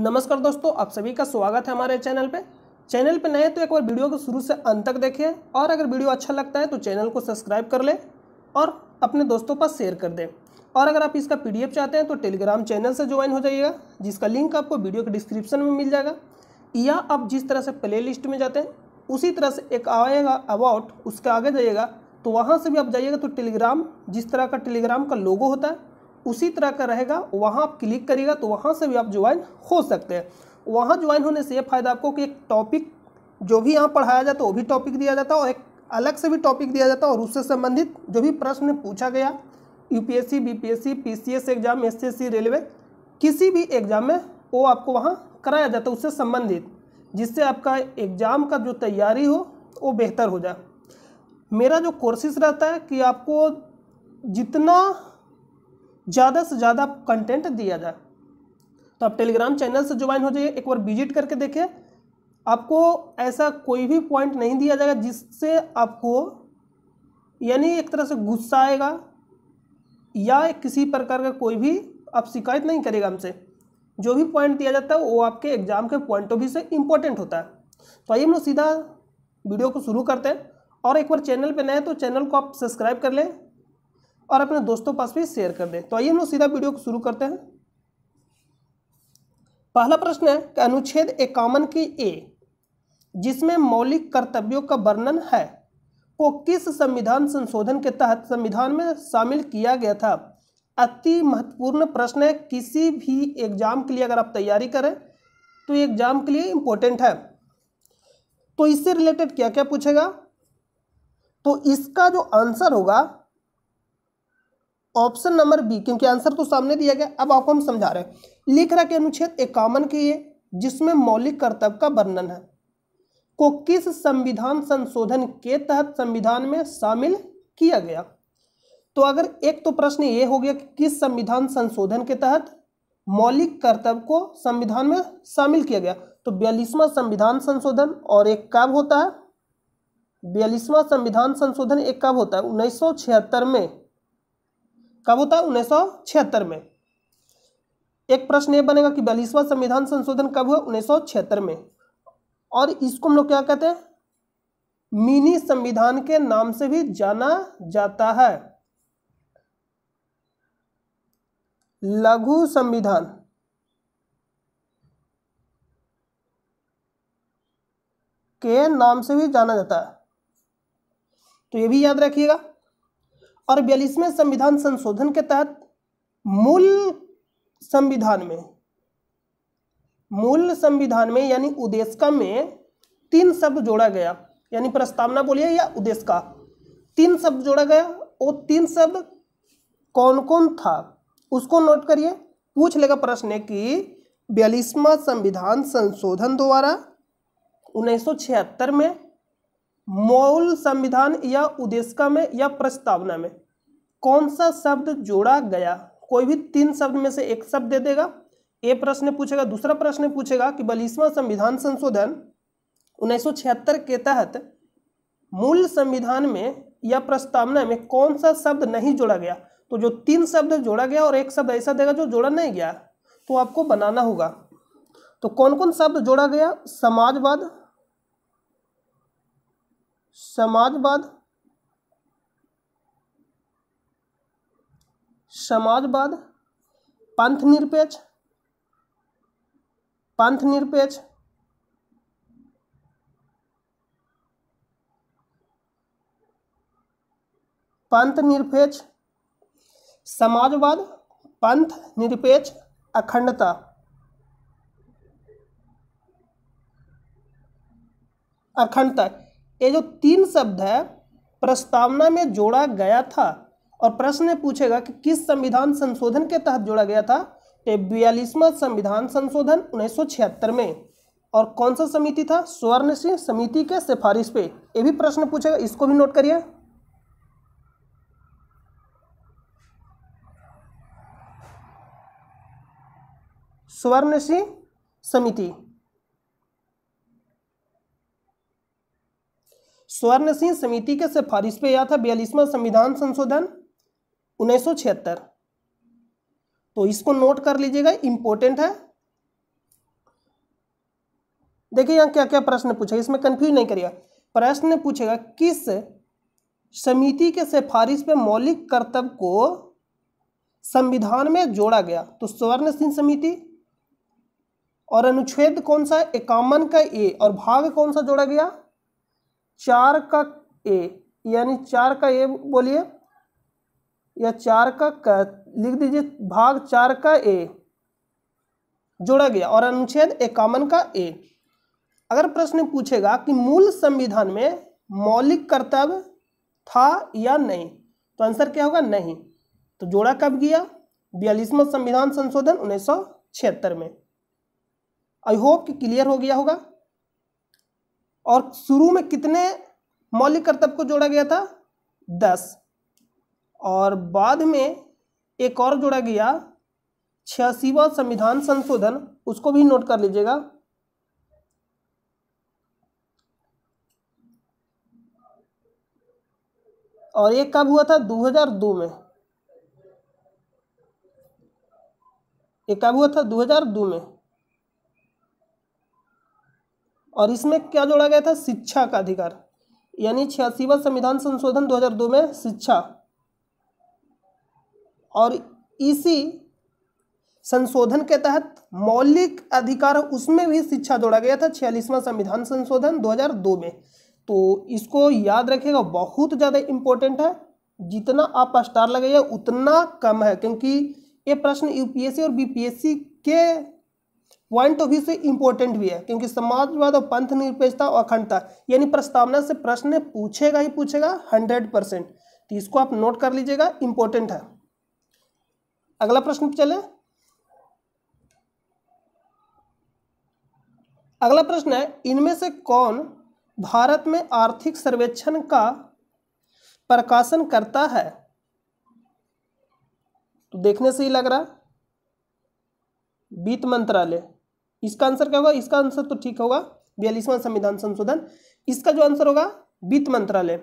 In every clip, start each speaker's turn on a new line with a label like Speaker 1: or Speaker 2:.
Speaker 1: नमस्कार दोस्तों आप सभी का स्वागत है हमारे चैनल पे चैनल पे नए तो एक बार वीडियो को शुरू से अंत तक देखें और अगर वीडियो अच्छा लगता है तो चैनल को सब्सक्राइब कर लें और अपने दोस्तों पर शेयर कर दें और अगर आप इसका पी चाहते हैं तो टेलीग्राम चैनल से ज्वाइन हो जाइएगा जिसका लिंक आपको वीडियो के डिस्क्रिप्शन में मिल जाएगा या आप जिस तरह से प्ले लिस्ट में जाते हैं उसी तरह से एक आएगा अबाउट उसके आगे जाइएगा तो वहाँ से भी आप जाइएगा तो टेलीग्राम जिस तरह का टेलीग्राम का लोगो होता है उसी तरह का रहेगा वहाँ आप क्लिक करिएगा तो वहाँ से भी आप ज्वाइन हो सकते हैं वहाँ ज्वाइन होने से ये फ़ायदा आपको कि एक टॉपिक जो भी यहाँ पढ़ाया जाता है वो भी टॉपिक दिया जाता है और एक अलग से भी टॉपिक दिया जाता है और उससे संबंधित जो भी प्रश्न पूछा गया पी सी एस एग्ज़ाम सी रेलवे किसी भी एग्ज़ाम में वो आपको वहाँ कराया जाता है उससे संबंधित जिससे आपका एग्ज़ाम का जो तैयारी हो वो बेहतर हो जाए मेरा जो कोर्सेस रहता है कि आपको जितना ज़्यादा से ज़्यादा कंटेंट दिया जाए तो आप टेलीग्राम चैनल से ज्वाइन हो जाइए एक बार विजिट करके देखिए आपको ऐसा कोई भी पॉइंट नहीं दिया जाएगा जिससे आपको यानी एक तरह से गुस्सा आएगा या किसी प्रकार का कोई भी आप शिकायत नहीं करेगा हमसे जो भी पॉइंट दिया जाता है वो आपके एग्ज़ाम के पॉइंट ऑफ व्यू से इम्पोर्टेंट होता है तो आइए हम लोग सीधा वीडियो को शुरू करते हैं और एक बार चैनल पे नए तो चैनल को आप सब्सक्राइब कर लें और अपने दोस्तों पास भी शेयर कर दें तो आइए हम लोग सीधा वीडियो को शुरू करते हैं पहला प्रश्न है कि अनुच्छेद इक्यावन की ए जिसमें मौलिक कर्तव्यों का वर्णन है को किस संविधान संशोधन के तहत संविधान में शामिल किया गया था अति महत्वपूर्ण प्रश्न है किसी भी एग्जाम के लिए अगर आप तैयारी करें तो एग्जाम के लिए इंपॉर्टेंट है तो इससे रिलेटेड क्या क्या पूछेगा तो इसका जो आंसर होगा ऑप्शन नंबर बी क्योंकि आंसर तो सामने दिया गया अब आपको हम समझा रहे हैं लिख रहा के अनुच्छेद इक्यावन की है जिसमें मौलिक कर्तव्य का वर्णन है को किस संविधान संशोधन के तहत संविधान में शामिल किया गया तो अगर एक तो प्रश्न ये हो गया कि किस संविधान संशोधन के तहत मौलिक कर्तव्य को संविधान में शामिल किया गया तो बयालीसवां संविधान संशोधन और एक कब होता है बयालीसवां संविधान संशोधन एक कब होता है उन्नीस में कब होता है उन्नीस में एक प्रश्न ये बनेगा कि बयालीसवां संविधान संशोधन कब हुआ उन्नीस में और इसको हम लोग क्या कहते हैं मिनी संविधान के नाम से भी जाना जाता है लघु संविधान के नाम से भी जाना जाता है तो ये भी याद रखिएगा और बयालीसवें संविधान संशोधन के तहत मूल संविधान में मूल संविधान में यानी उदेशका में तीन शब्द जोड़ा गया यानी प्रस्तावना बोलिए या उदेशका तीन शब्द जोड़ा गया वो तीन शब्द कौन कौन था उसको नोट करिए पूछ लेगा प्रश्न है कि बयालीसवा संविधान संशोधन द्वारा 1976 में मौल संविधान या उद्देशिका में या प्रस्तावना में कौन सा शब्द जोड़ा गया कोई भी तीन शब्द में से एक शब्द दे देगा ये प्रश्न पूछेगा दूसरा प्रश्न पूछेगा कि बलिसवा संविधान संशोधन उन्नीस के तहत मूल संविधान में या प्रस्तावना में कौन सा शब्द नहीं जोड़ा गया तो जो तीन शब्द जोड़ा गया और एक शब्द ऐसा देगा जो जोड़ा नहीं गया तो आपको बनाना होगा तो कौन कौन शब्द जोड़ा गया समाजवाद समाजवाद समाजवाद पंथ निरपेक्ष पंथ निरपेक्ष पंथ निरपेक्ष समाजवाद पंथ निरपेक्ष अखंडता अखंडता ये जो तीन शब्द है प्रस्तावना में जोड़ा गया था और प्रश्न पूछेगा कि किस संविधान संशोधन के तहत जोड़ा गया था तो बयालीसवा संविधान संशोधन 1976 में और कौन सा समिति था स्वर्ण सिंह समिति के सिफारिश पे ये भी प्रश्न पूछेगा इसको भी नोट करिए स्वर्ण सिंह समिति स्वर्ण सिंह समिति के सिफारिश पे आया था बयालीसवा संविधान संशोधन छिहत्तर तो इसको नोट कर लीजिएगा इंपॉर्टेंट है देखिए यहां क्या क्या प्रश्न पूछा इसमें कंफ्यूज नहीं करिएगा प्रश्न पूछेगा किस समिति के सिफारिश पे मौलिक कर्तव्य को संविधान में जोड़ा गया तो स्वर्ण सिंह समिति और अनुच्छेद कौन सा इक्यावन का ए और भाग कौन सा जोड़ा गया चार का ए यानी चार का ए बोलिए या चार का क लिख दीजिए भाग चार का ए जोड़ा गया और अनुच्छेद इक्यावन का ए अगर प्रश्न पूछेगा कि मूल संविधान में मौलिक कर्तव्य था या नहीं तो आंसर क्या होगा नहीं तो जोड़ा कब गया बयालीसवा संविधान संशोधन उन्नीस में आई होप कि क्लियर हो गया होगा और शुरू में कितने मौलिक कर्तव्य को जोड़ा गया था दस और बाद में एक और जोड़ा गया छियासीवा संविधान संशोधन उसको भी नोट कर लीजिएगा और ये कब हुआ था 2002 में ये कब हुआ था 2002 में और इसमें क्या जोड़ा गया था शिक्षा का अधिकार यानी छियासीवा संविधान संशोधन 2002 में शिक्षा और इसी संशोधन के तहत मौलिक अधिकार उसमें भी शिक्षा जोड़ा गया था छियालीसवां संविधान संशोधन 2002 में तो इसको याद रखेगा बहुत ज़्यादा इम्पोर्टेंट है जितना आप स्टार लगाइए उतना कम है क्योंकि ये प्रश्न यूपीएससी और बीपीएससी के पॉइंट ऑफ व्यू से इंपॉर्टेंट भी है क्योंकि समाजवाद और पंथ निरपेक्षता और अखंडता यानी प्रस्तावना से प्रश्न पूछेगा ही पूछेगा हंड्रेड परसेंट तो इसको आप नोट कर लीजिएगा इंपॉर्टेंट है अगला प्रश्न चले अगला प्रश्न है इनमें से कौन भारत में आर्थिक सर्वेक्षण का प्रकाशन करता है तो देखने से ही लग रहा वित्त मंत्रालय इसका आंसर क्या होगा इसका आंसर तो ठीक होगा बयालीसवां संविधान संशोधन इसका जो आंसर होगा वित्त मंत्रालय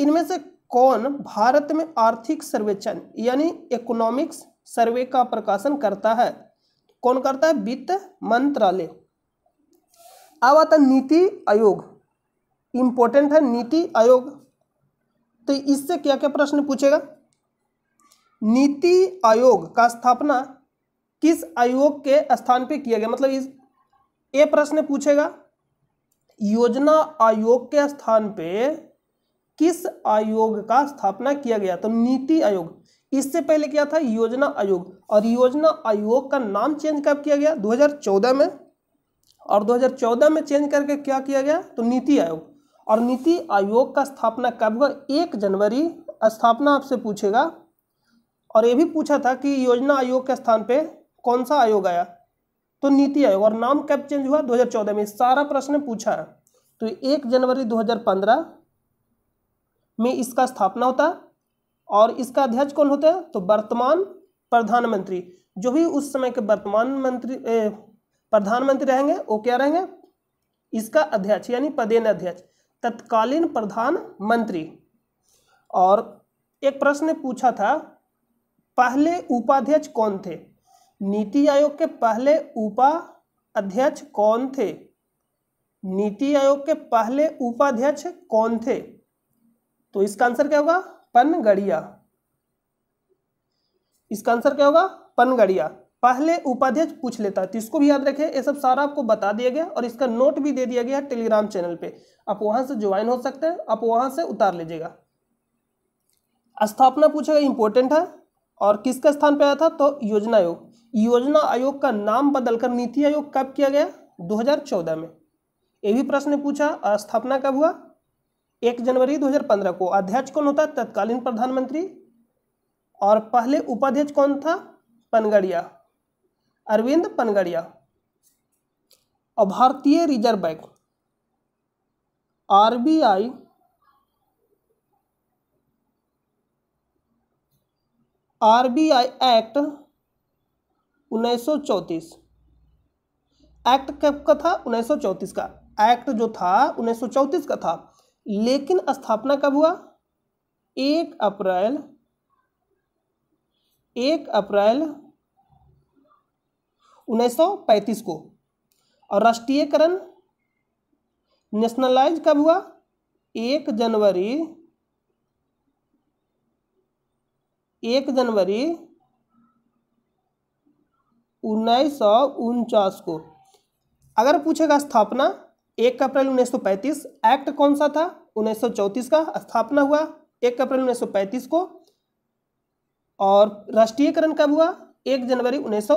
Speaker 1: इनमें से कौन भारत में आर्थिक सर्वेक्षण यानी इकोनॉमिक्स सर्वे का प्रकाशन करता है कौन करता है वित्त मंत्रालय अब आता नीति आयोग इंपॉर्टेंट है नीति आयोग तो इससे क्या क्या प्रश्न पूछेगा नीति आयोग का स्थापना किस आयोग के स्थान पे किया गया मतलब इस ए प्रश्न पूछेगा योजना आयोग के स्थान पे किस आयोग का स्थापना किया गया तो नीति आयोग इससे पहले क्या था योजना आयोग और योजना आयोग का नाम चेंज कब किया गया 2014 में और 2014 में चेंज करके क्या किया गया तो नीति आयोग और नीति आयोग का स्थापना कब हुआ एक जनवरी स्थापना आपसे पूछेगा और ये भी पूछा था कि योजना आयोग के स्थान पे कौन सा आयोग आया तो नीति आयोग और नाम कब चेंज हुआ 2014 में सारा प्रश्न पूछा है तो एक जनवरी 2015 में इसका स्थापना होता और इसका अध्यक्ष कौन होता है तो वर्तमान प्रधानमंत्री जो भी उस समय के वर्तमान मंत्री प्रधानमंत्री रहेंगे वो क्या रहेंगे इसका अध्यक्ष यानी पदेन अध्यक्ष तत्कालीन प्रधानमंत्री और एक प्रश्न पूछा था पहले उपाध्यक्ष कौन थे नीति आयोग के पहले उपाध्यक्ष कौन थे नीति आयोग के पहले उपाध्यक्ष कौन थे तो इसका आंसर क्या होगा पनगड़िया इसका आंसर क्या होगा पनगड़िया पहले उपाध्यक्ष पूछ लेता है तो इसको भी याद रखे ये सब सारा आपको बता दिया गया और इसका नोट भी दे दिया गया टेलीग्राम चैनल पे आप वहां से ज्वाइन हो सकते हैं आप वहां से उतार लीजिएगा स्थापना पूछेगा इंपॉर्टेंट है और किसके स्थान पे आया था तो योजना आयोग योजना आयोग का नाम बदलकर नीति आयोग कब किया गया 2014 में ये भी प्रश्न पूछा स्थापना कब हुआ एक जनवरी 2015 को अध्यक्ष कौन होता तत्कालीन प्रधानमंत्री और पहले उपाध्यक्ष कौन था पनगड़िया अरविंद पनगड़िया और भारतीय reserve bank RBI RBI act 1934 act कब का था 1934 का एक्ट जो था 1934 का था लेकिन स्थापना कब हुआ एक अप्रैल एक अप्रैल 1935 को और राष्ट्रीयकरण नेशनलाइज कब हुआ एक जनवरी एक जनवरी उन्नीस को अगर पूछेगा स्थापना एक अप्रैल पैंतीस एक्ट कौन सा था 1934 का स्थापना हुआ एक अप्रैल पैंतीस को और राष्ट्रीयकरण कब हुआ एक जनवरी उन्नीस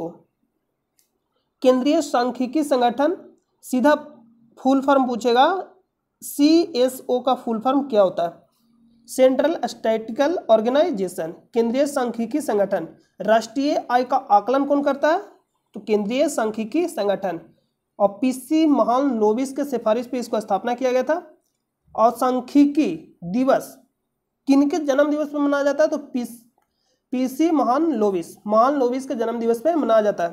Speaker 1: को केंद्रीय सांख्यिकी संगठन सीधा फुल फॉर्म पूछेगा सी एस ओ का फुल फॉर्म क्या होता है सेंट्रल स्टैटिकल ऑर्गेनाइजेशन केंद्रीय सांख्यिकी संगठन राष्ट्रीय आय का आकलन कौन करता है तो केंद्रीय सांख्यिकी संगठन और पीसी महान लोबिस के सिफारिश पर इसको स्थापना किया गया था और सांख्यिकी दिवस किनके जन्म दिवस पर मनाया जाता है तो पी पीसी महान लोबिस महान लोबिस के जन्म दिवस पर मनाया जाता है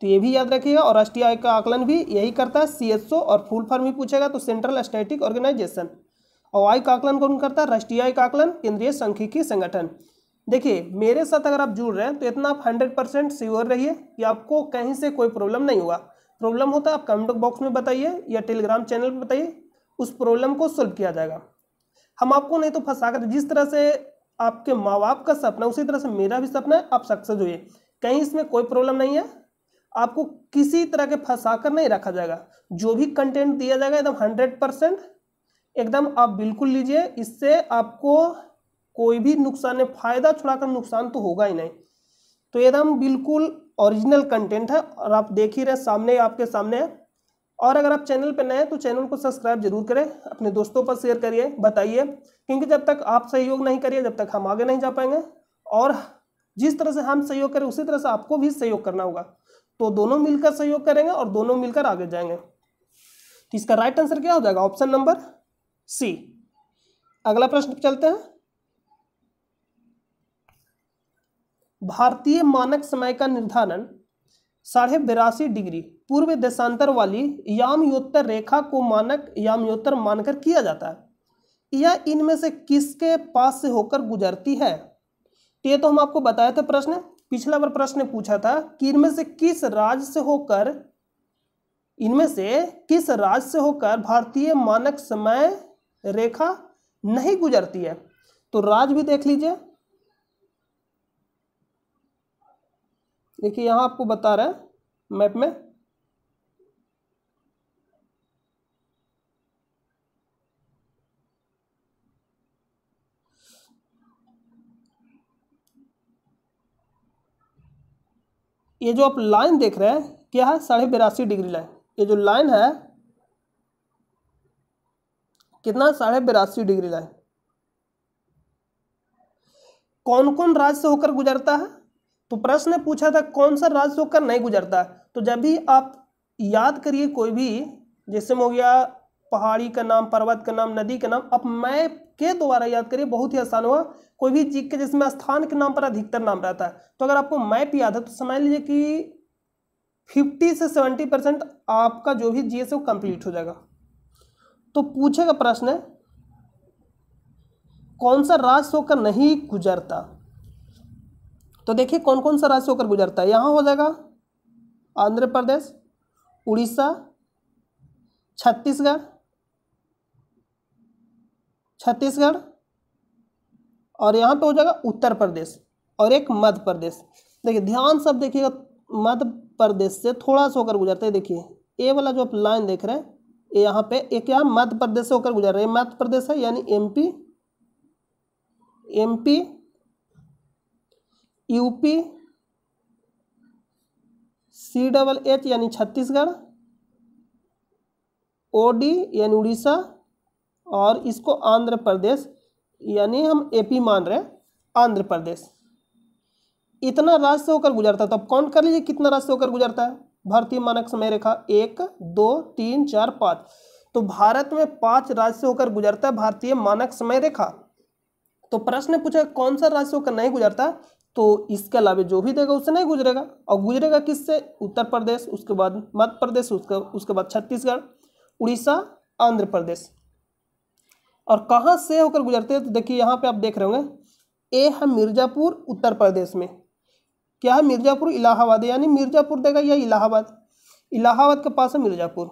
Speaker 1: तो ये भी याद रखिएगा और राष्ट्रीय आय का आकलन भी यही करता है सीएसओ और फुल फॉर्म भी पूछेगा तो सेंट्रल स्टैटिक ऑर्गेनाइजेशन और आय का आकलन कौन करता है राष्ट्रीय आय का आकलन केंद्रीय संख्यिकी संगठन देखिए मेरे साथ अगर आप जुड़ रहे हैं तो इतना आप हंड्रेड परसेंट श्योर रहिए कि आपको कहीं से कोई प्रॉब्लम नहीं हुआ प्रॉब्लम होता है आप कमेंट बॉक्स में बताइए या टेलीग्राम चैनल पर बताइए उस प्रॉब्लम को सॉल्व किया जाएगा हम आपको नहीं तो फंसा कर जिस तरह से आपके माँ बाप का सपना उसी तरह से मेरा भी सपना है आप सक्सेस हुए कहीं इसमें कोई प्रॉब्लम नहीं है आपको किसी तरह के फंसा कर नहीं रखा जाएगा जो भी कंटेंट दिया जाएगा एकदम हंड्रेड परसेंट एकदम आप बिल्कुल लीजिए इससे आपको कोई भी नुकसान है फायदा छुड़ाकर नुकसान तो होगा ही नहीं तो एकदम बिल्कुल ओरिजिनल कंटेंट है और आप देख ही रहे सामने आपके सामने है और अगर आप चैनल पर नए हैं तो चैनल को सब्सक्राइब जरूर करें अपने दोस्तों पर शेयर करिए बताइए क्योंकि जब तक आप सहयोग नहीं करिए जब तक हम आगे नहीं जा पाएंगे और जिस तरह से हम सहयोग करें उसी तरह से आपको भी सहयोग करना होगा तो दोनों मिलकर सहयोग करेंगे और दोनों मिलकर आगे जाएंगे तो इसका राइट आंसर क्या हो जाएगा ऑप्शन नंबर सी अगला प्रश्न चलते हैं भारतीय मानक समय का निर्धारण साढ़े बिरासी डिग्री पूर्व देशांतर वाली यामयोत्तर रेखा को मानक यामयोत्तर मानकर किया जाता है यह इनमें से किसके पास से होकर गुजरती है तो ये तो हम आपको बताए थे प्रश्न पिछला बार प्रश्न पूछा था कि इनमें से किस राज्य से होकर इनमें से किस राज्य से होकर भारतीय मानक समय रेखा नहीं गुजरती है तो राज भी देख लीजिए देखिए यहां आपको बता रहा है मैप में ये जो आप लाइन देख रहे हैं क्या है साढ़े बिरासी डिग्री लाइन ये जो लाइन है कितना साढ़े बिरासी डिग्री लाइन कौन कौन राज्य से होकर गुजरता है तो प्रश्न पूछा था कौन सा राज्य से होकर नहीं गुजरता तो जब भी आप याद करिए कोई भी जैसे हो गया पहाड़ी का नाम पर्वत का नाम नदी का नाम आप मैप के द्वारा याद करिए बहुत ही आसान हुआ कोई भी चीज के जिसमें स्थान के नाम पर अधिकतर नाम रहता है तो अगर आपको मैप याद है तो समझ लीजिए कि फिफ्टी से सेवेंटी परसेंट आपका जो भी जीएस है वो कंप्लीट हो जाएगा तो पूछेगा प्रश्न कौन सा राज होकर नहीं गुजरता तो देखिए कौन कौन सा राज्य होकर गुजरता है यहां हो जाएगा आंध्र प्रदेश उड़ीसा छत्तीसगढ़ छत्तीसगढ़ और यहां पे हो जाएगा उत्तर प्रदेश और एक मध्य प्रदेश देखिए ध्यान सब देखिएगा मध्य प्रदेश से थोड़ा सा होकर गुजरता है देखिए ये वाला जो आप लाइन देख रहे हैं यहाँ पे एक क्या मध्य प्रदेश से होकर गुजर रहे हैं मध्य प्रदेश है यानी MP MP UP C double H यानी छत्तीसगढ़ ओडी यानी उड़ीसा और इसको आंध्र प्रदेश यानी हम एपी मान रहे हैं आंध्र प्रदेश इतना राज्य से होकर गुजरता है तो अब काउंट कर लीजिए कितना राज्य से होकर गुजरता है भारतीय मानक समय रेखा एक दो तीन चार पाँच तो भारत में पांच राज्य से होकर गुजरता है भारतीय मानक समय रेखा तो प्रश्न पूछा कौन सा राज्य होकर नहीं गुजरता तो इसके अलावा जो भी देगा उससे नहीं गुजरेगा और गुजरेगा किससे उत्तर प्रदेश उसके बाद मध्य प्रदेश उसके उसके बाद छत्तीसगढ़ उड़ीसा आंध्र प्रदेश और कहाँ से होकर गुजरते हैं तो देखिए यहाँ पे आप देख रहे होंगे ए है मिर्ज़ापुर उत्तर प्रदेश में क्या है मिर्ज़ापुर इलाहाबाद यानी मिर्ज़ापुर देगा या इलाहाबाद इलाहाबाद के पास है मिर्ज़ापुर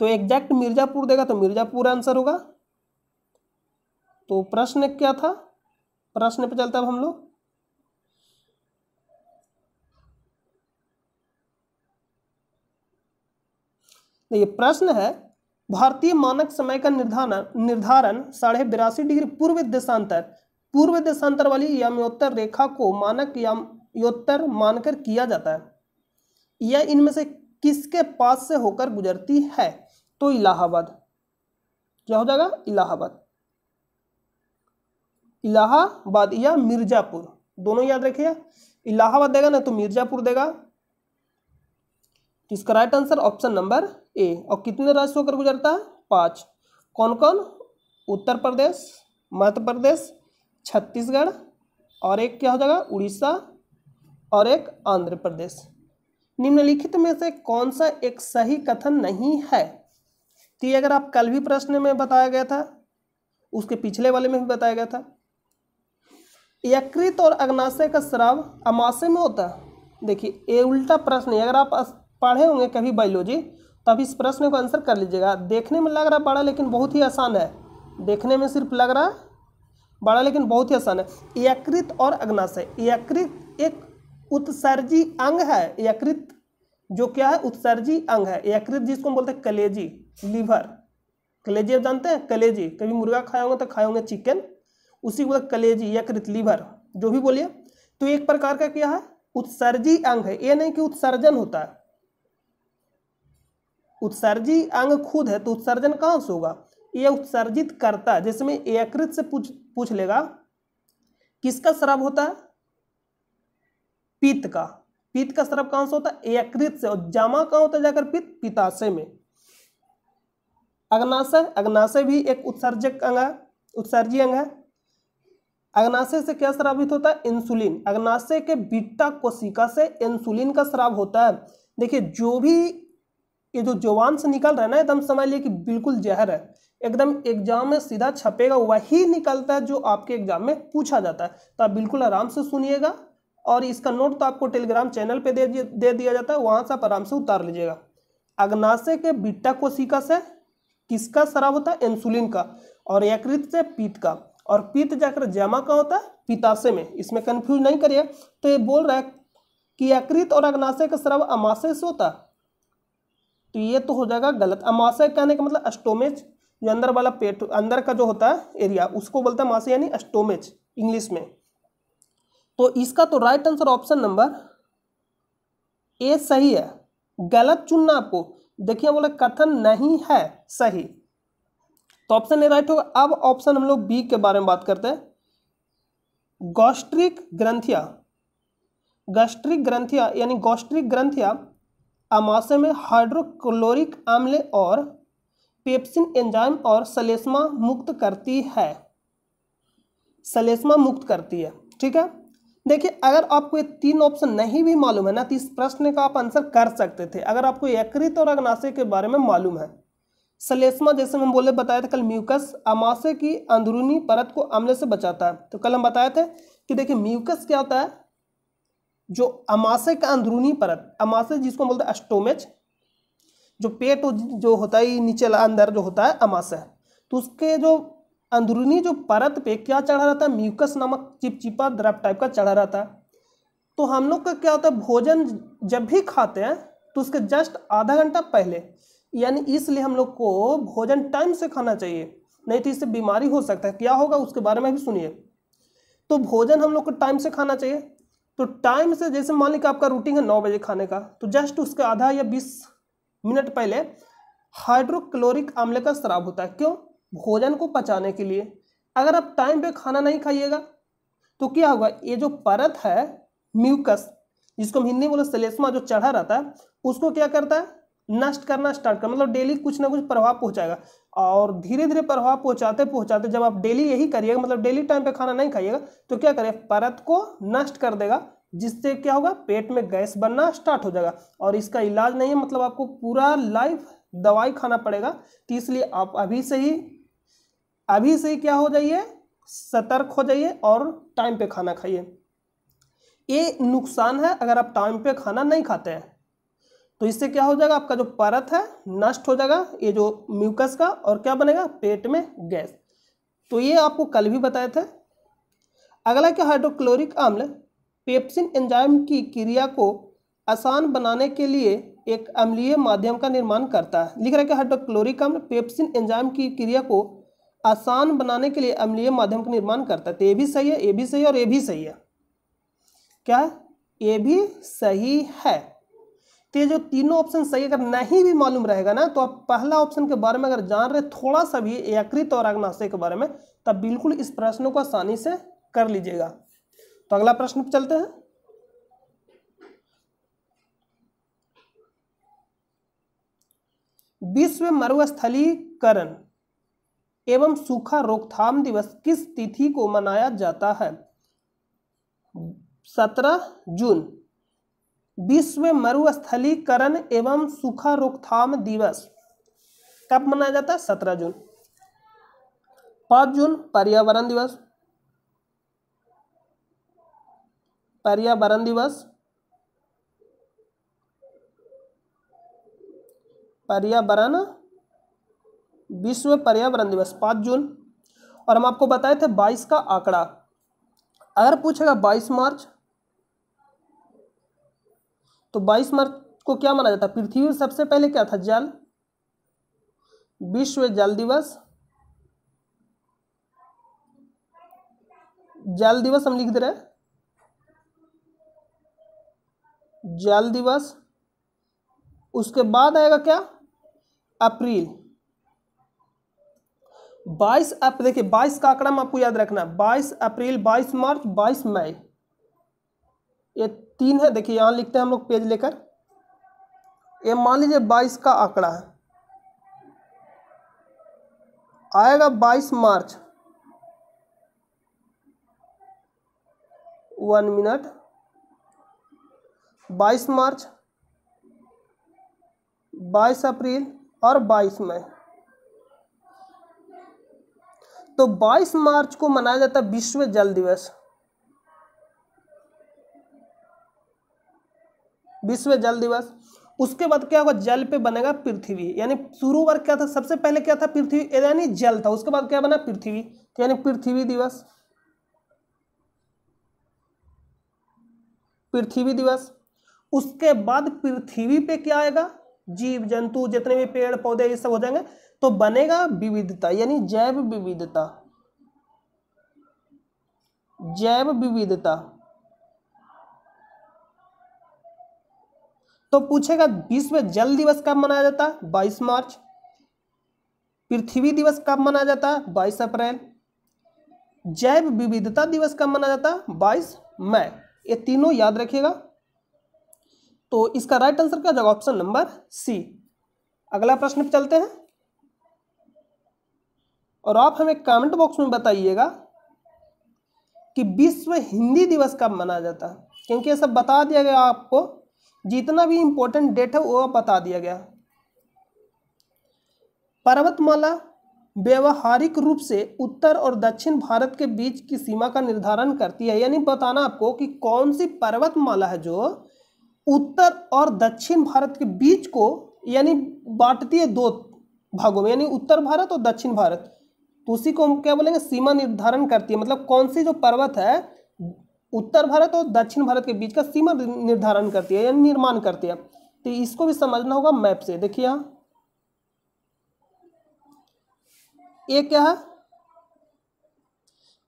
Speaker 1: तो एग्जैक्ट मिर्ज़ापुर देगा तो मिर्ज़ापुर आंसर होगा तो प्रश्न क्या था प्रश्न पे चलता अब हम लोग ये प्रश्न है भारतीय मानक समय का निर्धारण निर्धारण साढ़े बिरासी डिग्री पूर्व देशांतर पूर्व देशांतर वाली याम्योत्तर रेखा को मानक याम्योत्तर मानकर किया जाता है यह इनमें से किसके पास से होकर गुजरती है तो इलाहाबाद क्या हो जाएगा इलाहाबाद इलाहाबाद या मिर्जापुर दोनों याद रखिए इलाहाबाद देगा ना तो मिर्जापुर देगा इसका right answer option number A और कितने राज्य होकर गुजरता है पांच कौन कौन उत्तर प्रदेश मध्य प्रदेश छत्तीसगढ़ और एक क्या हो जाएगा उड़ीसा और एक आंध्र प्रदेश निम्नलिखित में से कौन सा एक सही कथन नहीं है तो ये अगर आप कल भी प्रश्न में बताया गया था उसके पिछले वाले में भी बताया गया था यकृत और अग्नाशय का श्राव अमाशय में होता है देखिए ये उल्टा प्रश्न है अगर आप पढ़े होंगे कभी बायोलॉजी तो इस प्रश्न को आंसर कर लीजिएगा देखने में लग रहा बड़ा लेकिन बहुत ही आसान है देखने में सिर्फ लग रहा बड़ा लेकिन बहुत ही आसान है यकृत और अग्नाशय यकृत एक उत्सर्जी अंग है यकृत जो क्या है उत्सर्जी अंग है यकृत जिसको हम बोलते हैं कलेजी लीवर कलेजी आप जानते हैं कलेजी कभी मुर्गा खाए होंगे तो खाए होंगे चिकन उसी को कलेजी यकृत लीवर जो भी बोलिए तो एक प्रकार का क्या है उत्सर्जी अंग है ये नहीं कि उत्सर्जन होता है उत्सर्जी अंग खुद है तो उत्सर्जन कहाँ से होगा ये उत्सर्जित करता है जैसे मैं एकृत से पूछ पूछ लेगा किसका श्रव होता है पित्त का पित्त का श्रव कहां से होता है एकृत से और जमा कहां होता है जाकर पित्त पिताशय में अग्नाशय अग्नाशय भी एक उत्सर्जक अंग है उत्सर्जी अंग है अग्नाशय से क्या श्रावित होता है इंसुलिन अग्नाशय के बीटा कोशिका से इंसुलिन का श्राव होता है देखिए जो भी ये जो जवान से निकल रहा है ना एकदम समझ लिए कि बिल्कुल जहर है एकदम एग्जाम में सीधा छपेगा वही निकलता है जो आपके एग्जाम में पूछा जाता है तो आप बिल्कुल आराम से सुनिएगा और इसका नोट तो आपको टेलीग्राम चैनल पे दे दे दिया जाता है वहाँ से आप आराम से उतार लीजिएगा अग्नाशय के बिट्टा कोशिका से किसका शराब होता है इंसुलिन का और यकृत से पीत का और पीत जाकर जमा का होता है पिताशय में इसमें कन्फ्यूज नहीं करिए तो ये बोल रहा है कि यकृत और अग्नाशय का शराब अमाशय से होता है तो ये तो हो जाएगा गलत अमाशय कहने का मतलब अस्टोमेज जो अंदर वाला पेट अंदर का जो होता है एरिया उसको बोलता है माशय यानी अस्टोमेज इंग्लिश में तो इसका तो right answer option number A सही है गलत चुनना आपको देखिए बोले कथन नहीं है सही तो ऑप्शन ए राइट होगा अब ऑप्शन हम लोग बी के बारे में बात करते हैं गोस्ट्रिक ग्रंथिया गस्ट्रिक ग्रंथिया यानी गोस्ट्रिक ग्रंथिया अमाशय में हाइड्रोक्लोरिक अम्ल और पेप्सिन एंजाइम और सलेस्मा मुक्त करती है सलेस्मा मुक्त करती है ठीक है देखिए अगर आपको ये तीन ऑप्शन नहीं भी मालूम है ना तो इस प्रश्न का आप आंसर कर सकते थे अगर आपको यकृत और अग्नाशय के बारे में मालूम है सलेस्मा जैसे हम बोले बताए थे कल म्यूकस अमाशय की अंदरूनी परत को अम्ल से बचाता है तो कल हम बताए थे कि देखिए म्यूकस क्या होता है जो अमाशय का अंदरूनी परत अमाशय जिसको बोलते हैं अस्टोमेज जो पेट जो होता है नीचे अंदर जो होता है अमाशय तो उसके जो अंदरूनी जो परत पे क्या चढ़ा रहता है म्यूकस नामक चिपचिपा द्रव टाइप का चढ़ा रहता है तो हम लोग का क्या होता है भोजन जब भी खाते हैं तो उसके जस्ट आधा घंटा पहले यानी इसलिए हम लोग को भोजन टाइम से खाना चाहिए नहीं तो इससे बीमारी हो सकता है क्या होगा उसके बारे में भी सुनिए तो भोजन हम लोग को टाइम से खाना चाहिए तो टाइम से जैसे मान लीजिए आपका रूटीन है नौ बजे खाने का तो जस्ट उसके आधा या बीस मिनट पहले हाइड्रोक्लोरिक आम्ल का शराब होता है क्यों भोजन को पचाने के लिए अगर आप टाइम पे खाना नहीं खाइएगा तो क्या होगा ये जो परत है म्यूकस जिसको हम हिंदी में बोले जो चढ़ा रहता है उसको क्या करता है नष्ट करना स्टार्ट करना मतलब डेली कुछ ना कुछ प्रभाव पहुंचाएगा और धीरे धीरे प्रभाव पहुंचाते पहुंचाते जब आप डेली यही करिएगा मतलब डेली टाइम पे खाना नहीं खाइएगा तो क्या करें परत को नष्ट कर देगा जिससे क्या होगा पेट में गैस बनना स्टार्ट हो जाएगा और इसका इलाज नहीं है मतलब आपको पूरा लाइफ दवाई खाना पड़ेगा तो इसलिए आप अभी से ही अभी से ही क्या हो जाइए सतर्क हो जाइए और टाइम पे खाना खाइए ये नुकसान है अगर आप टाइम पे खाना नहीं खाते हैं तो इससे क्या हो जाएगा आपका जो परत है नष्ट हो जाएगा ये जो म्यूकस का और क्या बनेगा पेट में गैस तो ये आपको कल भी बताए थे अगला क्या हाइड्रोक्लोरिक अम्ल पेप्सिन एंजाइम की क्रिया को आसान बनाने के लिए एक अम्लीय माध्यम का निर्माण करता है लिख रहा है कि हाइड्रोक्लोरिक अम्ल पेप्सिन एंजाइम की क्रिया को आसान बनाने के लिए अम्लीय माध्यम का निर्माण करता है तो ये भी सही है ये भी सही है और ये भी सही है क्या ये भी सही है तो ये जो तीनों ऑप्शन सही अगर नहीं भी मालूम रहेगा ना तो आप पहला ऑप्शन के बारे में अगर जान रहे थोड़ा सा भी यकृत और अग्नाशय के बारे में तब बिल्कुल इस प्रश्न को आसानी से कर लीजिएगा तो अगला प्रश्न चलते हैं विश्व मरुस्थलीकरण एवं सूखा रोकथाम दिवस किस तिथि को मनाया जाता है सत्रह जून विश्व मरुस्थलीकरण एवं सूखा रोकथाम दिवस कब मनाया जाता है सत्रह जून पांच जून पर्यावरण दिवस पर्यावरण दिवस पर्यावरण विश्व पर्यावरण दिवस पांच जून और हम आपको बताए थे बाईस का आंकड़ा अगर पूछेगा बाईस मार्च तो बाईस मार्च को क्या माना जाता है पृथ्वी सबसे पहले क्या था जल विश्व जल दिवस जल दिवस हम लिख दे रहे हैं जल दिवस उसके बाद आएगा क्या अप्रैल 22 अप्रैल देखिए 22 का आंकड़ा आपको याद रखना 22 अप्रैल 22 मार्च 22 मई ये तीन है देखिए यहाँ लिखते हैं हम लोग पेज लेकर ये मान लीजिए बाईस का आंकड़ा है आएगा बाईस मार्च वन मिनट बाईस मार्च बाईस अप्रैल और बाईस मई तो बाईस मार्च को मनाया जाता है विश्व जल दिवस विश्व जल दिवस उसके बाद क्या होगा जल पे बनेगा पृथ्वी यानी शुरू वर्ग क्या था सबसे पहले क्या था पृथ्वी यानी जल था उसके बाद क्या बना पृथ्वी तो यानी पृथ्वी दिवस पृथ्वी दिवस उसके बाद पृथ्वी पे क्या आएगा जीव जंतु जितने भी पेड़ पौधे ये सब हो जाएंगे तो बनेगा विविधता यानी जैव विविधता जैव विविधता तो पूछेगा विश्व जल दिवस कब मनाया जाता है बाईस मार्च पृथ्वी दिवस कब मनाया जाता है बाईस अप्रैल जैव विविधता दिवस कब मनाया जाता है बाईस मई ये तीनों याद रखिएगा तो इसका राइट आंसर क्या जाएगा ऑप्शन नंबर सी अगला प्रश्न पे चलते हैं और आप हमें कमेंट बॉक्स में बताइएगा कि विश्व हिंदी दिवस कब मनाया जाता है क्योंकि ये सब बता दिया गया आपको जितना भी इम्पोर्टेंट डेट है वो बता दिया गया पर्वतमाला व्यवहारिक रूप से उत्तर और दक्षिण भारत के बीच की सीमा का निर्धारण करती है यानी बताना आपको कि कौन सी पर्वतमाला है जो उत्तर और दक्षिण भारत के बीच को यानी बांटती है दो भागों में यानी उत्तर भारत और दक्षिण भारत तो उसी को हम क्या बोलेंगे सीमा निर्धारण करती है मतलब कौन सी जो पर्वत है उत्तर भारत और दक्षिण भारत के बीच का सीमा निर्धारण करती है यानी निर्माण करती है तो इसको भी समझना होगा मैप से देखिए यहाँ ये क्या है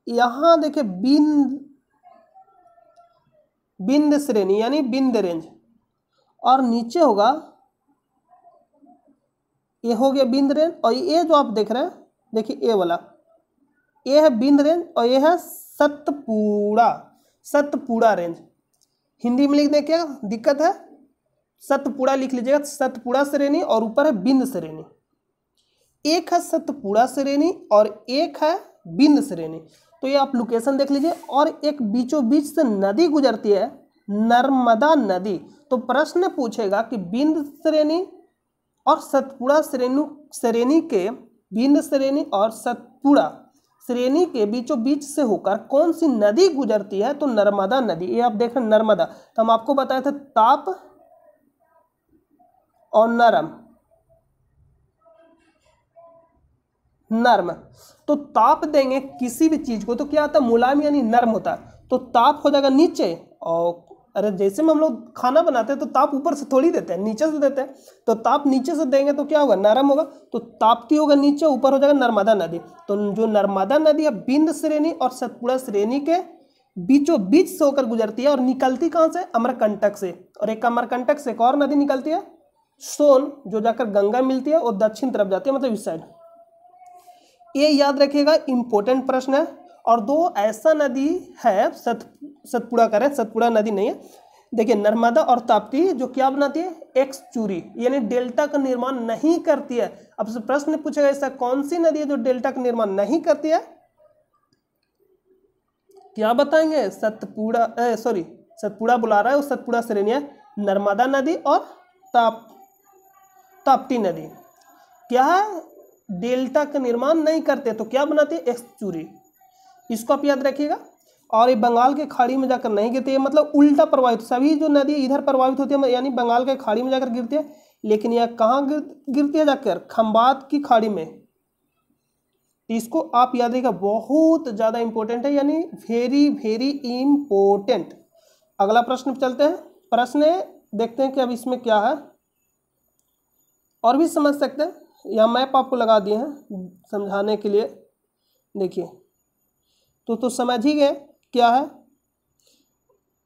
Speaker 1: यहाँ देखिए बिंद बिंद श्रेणी यानी बिंद रेंज और नीचे होगा ये हो गया बिंद रेंज और ये जो आप देख रहे हैं देखिए ए वाला ये है बिंद रेंज और ये है सतपुड़ा सतपुड़ा रेंज हिंदी में लिख दें क्या दिक्कत है सतपुड़ा लिख लीजिएगा सतपुड़ा श्रेणी और ऊपर है बिंद श्रेणी एक है सतपुड़ा श्रेणी और एक है बिंद श्रेणी तो ये आप लोकेशन देख लीजिए और एक बीचों बीच से नदी गुजरती है नर्मदा नदी तो प्रश्न पूछेगा कि बिंद श्रेणी और सतपुड़ा श्रेणी श्रेणी के बिंद श्रेणी और सतपुड़ा श्रेणी के बीचों बीच से होकर कौन सी नदी गुजरती है तो नर्मदा नदी ये आप देख रहे नर्मदा तो हम आपको बताए थे ताप और नरम नर्म तो ताप देंगे किसी भी चीज को तो क्या आता है मुलायम यानी नर्म होता है तो ताप हो जाएगा नीचे और अरे जैसे में हम लोग खाना बनाते हैं तो ताप ऊपर से थोड़ी देते हैं नीचे से देते हैं तो ताप नीचे से देंगे तो क्या होगा नरम होगा तो तापती होगा नीचे ऊपर हो जाएगा नर्मदा नदी तो जो नर्मदा नदी है बिंद श्रेणी और सतपुड़ा श्रेणी के बीचों बीच से होकर गुजरती है और निकलती कहाँ से अमरकंटक से और एक अमरकंटक से एक और नदी निकलती है सोन जो जाकर गंगा मिलती है और दक्षिण तरफ जाती है मतलब इस साइड ये याद रखिएगा इंपॉर्टेंट प्रश्न है और दो ऐसा नदी है सत सतपुड़ा का सतपुड़ा नदी नहीं है देखिए नर्मदा और ताप्ती जो क्या बनाती है एक्स चूरी यानी डेल्टा का निर्माण नहीं करती है अब से प्रश्न पूछेगा ऐसा कौन सी नदी है जो डेल्टा का निर्माण नहीं करती है क्या बताएंगे सतपुड़ा सॉरी सतपुड़ा बुला रहा है सतपुड़ा श्रेणी है नर्मदा नदी और ताप ताप्ती नदी क्या है डेल्टा का निर्माण नहीं करते तो क्या बनाती है एक्स चूरी इसको आप याद रखिएगा और ये बंगाल के खाड़ी में जाकर नहीं गिरते मतलब उल्टा प्रभावित सभी जो नदी इधर प्रभावित होती है मतलब यानी बंगाल के खाड़ी में जाकर गिरती है लेकिन यह कहाँ गिरती है जाकर खम्बात की खाड़ी में इसको आप याद रखिएगा बहुत ज़्यादा इंपॉर्टेंट है यानी वेरी वेरी इम्पोर्टेंट अगला प्रश्न चलते हैं प्रश्न देखते हैं कि अब इसमें क्या है और भी समझ सकते हैं यहाँ मैप आपको लगा दिए हैं समझाने के लिए देखिए तो तो समझ ही गए क्या है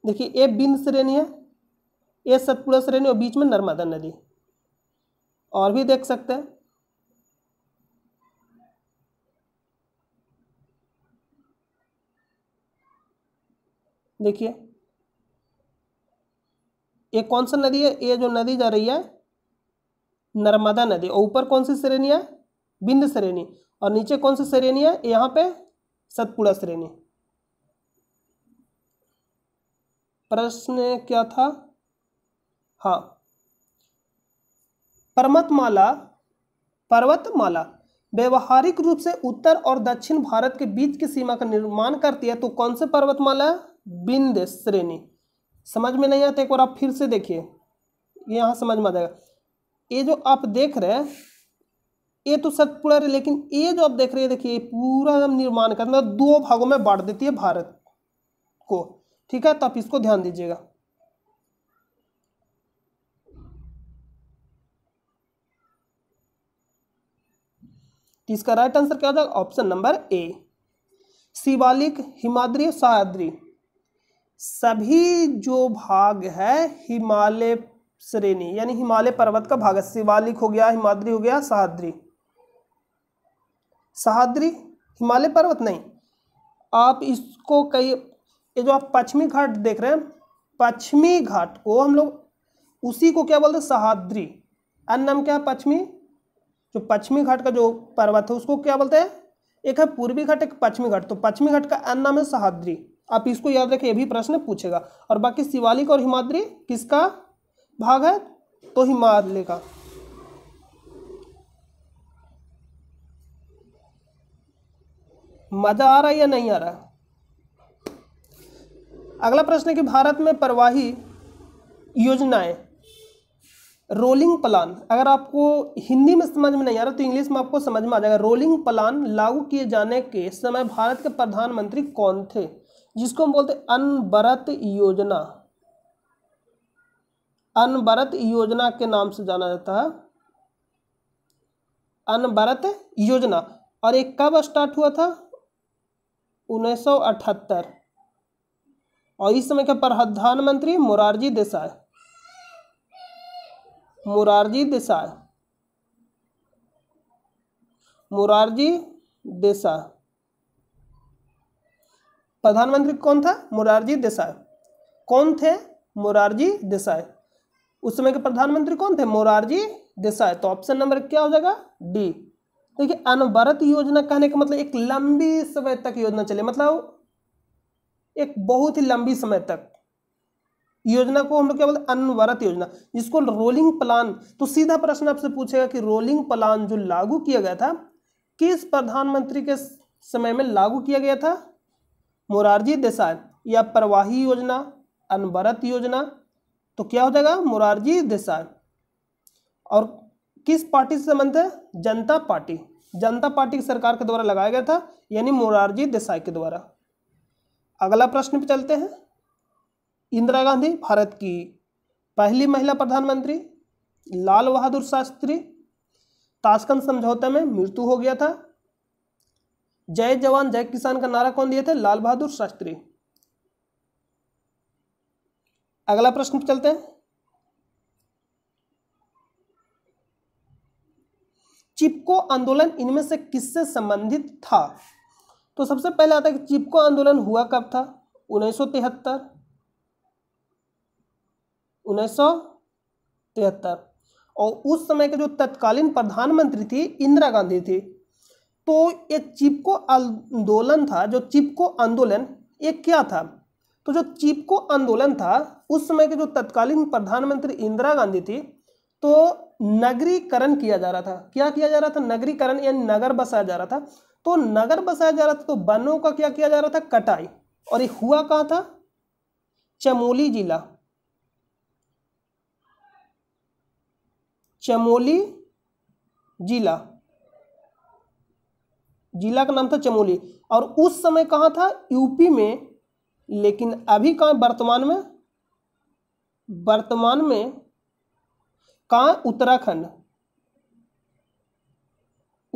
Speaker 1: देखिए ए बिंद श्रेणी है ए सतपुड़ा श्रेणी और बीच में नर्मदा नदी और भी देख सकते हैं देखिए ये कौन सा नदी है ये जो नदी जा रही है नर्मदा नदी और ऊपर कौन सी श्रेणी है बिंद श्रेणी और नीचे कौन सी श्रेणी है यहाँ पे सतपुड़ा श्रेणी प्रश्न क्या था हाँ पर्वतमाला पर्वतमाला व्यवहारिक रूप से उत्तर और दक्षिण भारत के बीच की सीमा का निर्माण करती है तो कौन से पर्वतमाला बिंद श्रेणी समझ में नहीं आता एक बार आप फिर से देखिए यहाँ समझ में आ जाएगा ये जो आप देख रहे हैं ये तो सतपुड़ा है लेकिन ये जो आप देख रहे हैं देखिए पूरा निर्माण करना दो भागों में बांट देती है भारत को ठीक है तो आप इसको ध्यान दीजिएगा तो इसका राइट आंसर क्या हो जाएगा option number A Shivalik Himadri Sahyadri सभी जो भाग है हिमालय श्रेणी यानी हिमालय पर्वत का भाग है शिवालिक हो गया हिमाद्री हो गया सहाद्री सहाद्री हिमालय पर्वत नहीं आप इसको कई ये जो आप पश्चिमी घाट देख रहे हैं पश्चिमी घाट को हम लोग उसी को क्या बोलते हैं सहाद्री अन्य नाम क्या है पश्चिमी जो पश्चिमी घाट का जो पर्वत है उसको क्या बोलते हैं एक है पूर्वी घाट एक पश्चिमी घाट तो पश्चिमी घाट का अन्य नाम है सहाद्री आप इसको याद रखें ये भी प्रश्न पूछेगा और बाकी शिवालिक और हिमाद्री किसका भाग है तो हिमालय का मज़ा आ रहा है या नहीं आ रहा अगला प्रश्न है कि भारत में प्रवाही योजनाएं रोलिंग प्लान अगर आपको हिंदी में समझ में नहीं आ रहा तो इंग्लिश में आपको समझ में आ जाएगा रोलिंग प्लान लागू किए जाने के समय भारत के प्रधानमंत्री कौन थे जिसको हम बोलते अनबरत योजना अनबरत योजना के नाम से जाना जाता है अनबरत योजना और ये कब स्टार्ट हुआ था उन्नीस और इस समय के प्रधानमंत्री मुरारजी देसाई मुरारजी देसाई मुरारजी देसाई प्रधानमंत्री कौन था मुरारजी देसाई कौन थे मुरारजी देसाई उस समय के प्रधानमंत्री कौन थे मोरारजी देसाई तो ऑप्शन नंबर क्या हो जाएगा डी देखिए अनवरत योजना कहने का मतलब एक लंबी समय तक योजना चले मतलब एक बहुत ही लंबी समय तक योजना को हम लोग क्या बोलते हैं अनवरत योजना जिसको रोलिंग प्लान तो सीधा प्रश्न आपसे पूछेगा कि रोलिंग प्लान जो लागू किया गया था किस प्रधानमंत्री के समय में लागू किया गया था मुरारजी देसाई या प्रवाही योजना अनवरत योजना तो क्या हो जाएगा मुरारजी देसाई और किस पार्टी से संबंध है जनता पार्टी जनता पार्टी की सरकार के द्वारा लगाया गया था यानी मोरारजी देसाई के द्वारा अगला प्रश्न पे चलते हैं इंदिरा गांधी भारत की पहली महिला प्रधानमंत्री लाल बहादुर शास्त्री ताशकंद समझौते में मृत्यु हो गया था जय जवान जय किसान का नारा कौन दिए थे लाल बहादुर शास्त्री अगला प्रश्न पे चलते हैं चिपको आंदोलन इनमें से किससे संबंधित था तो सबसे पहले आता है कि चिपको आंदोलन हुआ कब था उन्नीस सौ तिहत्तर उन्नीस सौ तिहत्तर और उस समय के जो तत्कालीन प्रधानमंत्री थी इंदिरा गांधी थी तो एक चिपको आंदोलन था जो चिपको आंदोलन ये क्या था तो जो चिपको आंदोलन था उस समय के जो तत्कालीन प्रधानमंत्री इंदिरा गांधी थी तो नगरीकरण किया जा रहा था क्या किया जा रहा था नगरीकरण या नगर बसाया जा रहा था तो नगर बसाया जा रहा था तो वनों का क्या किया जा रहा था कटाई और ये हुआ कहाँ था चमोली जिला चमोली जिला जिला का नाम था चमोली और उस समय कहाँ था यूपी में लेकिन अभी कहाँ वर्तमान में वर्तमान में कहाँ उत्तराखंड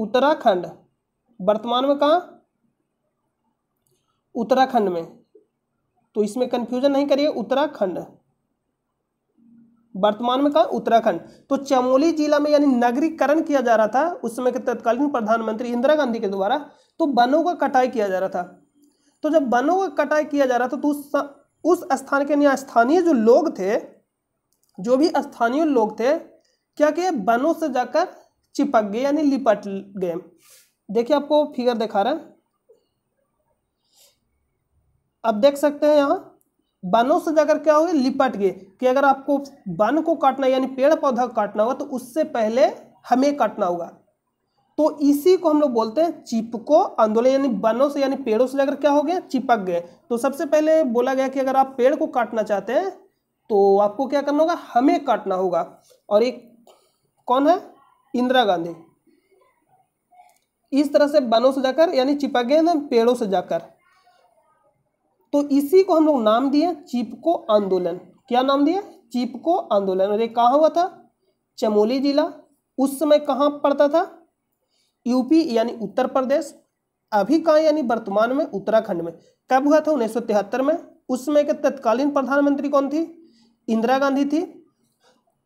Speaker 1: उत्तराखंड वर्तमान में कहाँ उत्तराखंड में तो इसमें कंफ्यूजन नहीं करिए उत्तराखंड वर्तमान में कहा उत्तराखंड तो चमोली जिला में यानी नगरीकरण किया जा रहा था उस समय के तत्कालीन प्रधानमंत्री इंदिरा गांधी के द्वारा तो वनों का कटाई किया जा रहा था तो जब वनों का कटाई किया जा रहा था तो उस उस स्थान के स्थानीय जो लोग थे जो भी स्थानीय लोग थे क्या किए बनों से जाकर चिपक गए यानी लिपट गए देखिए आपको फिगर दिखा रहा है अब देख सकते हैं यहाँ बनों से जाकर क्या हो गया लिपट गए कि अगर आपको बन को काटना यानी पेड़ पौधा को काटना होगा तो उससे पहले हमें काटना होगा तो इसी को हम लोग बोलते हैं चिपको आंदोलन यानी बनों से यानी पेड़ों से जाकर क्या हो गया चिपक गए तो सबसे पहले बोला गया कि अगर आप पेड़ को काटना चाहते हैं तो आपको क्या करना होगा हमें काटना होगा और एक कौन है इंदिरा गांधी इस तरह से बनों से जाकर यानी चिपक गए ना पेड़ों से जाकर तो इसी को हम लोग नाम दिए चिपको आंदोलन क्या नाम दिया चिपको आंदोलन और ये कहाँ हुआ था चमोली जिला उस समय कहाँ पड़ता था यूपी यानी उत्तर प्रदेश अभी कहाँ यानी वर्तमान में उत्तराखंड में कब हुआ था उन्नीस में उस समय के तत्कालीन प्रधानमंत्री कौन थी इंदिरा गांधी थी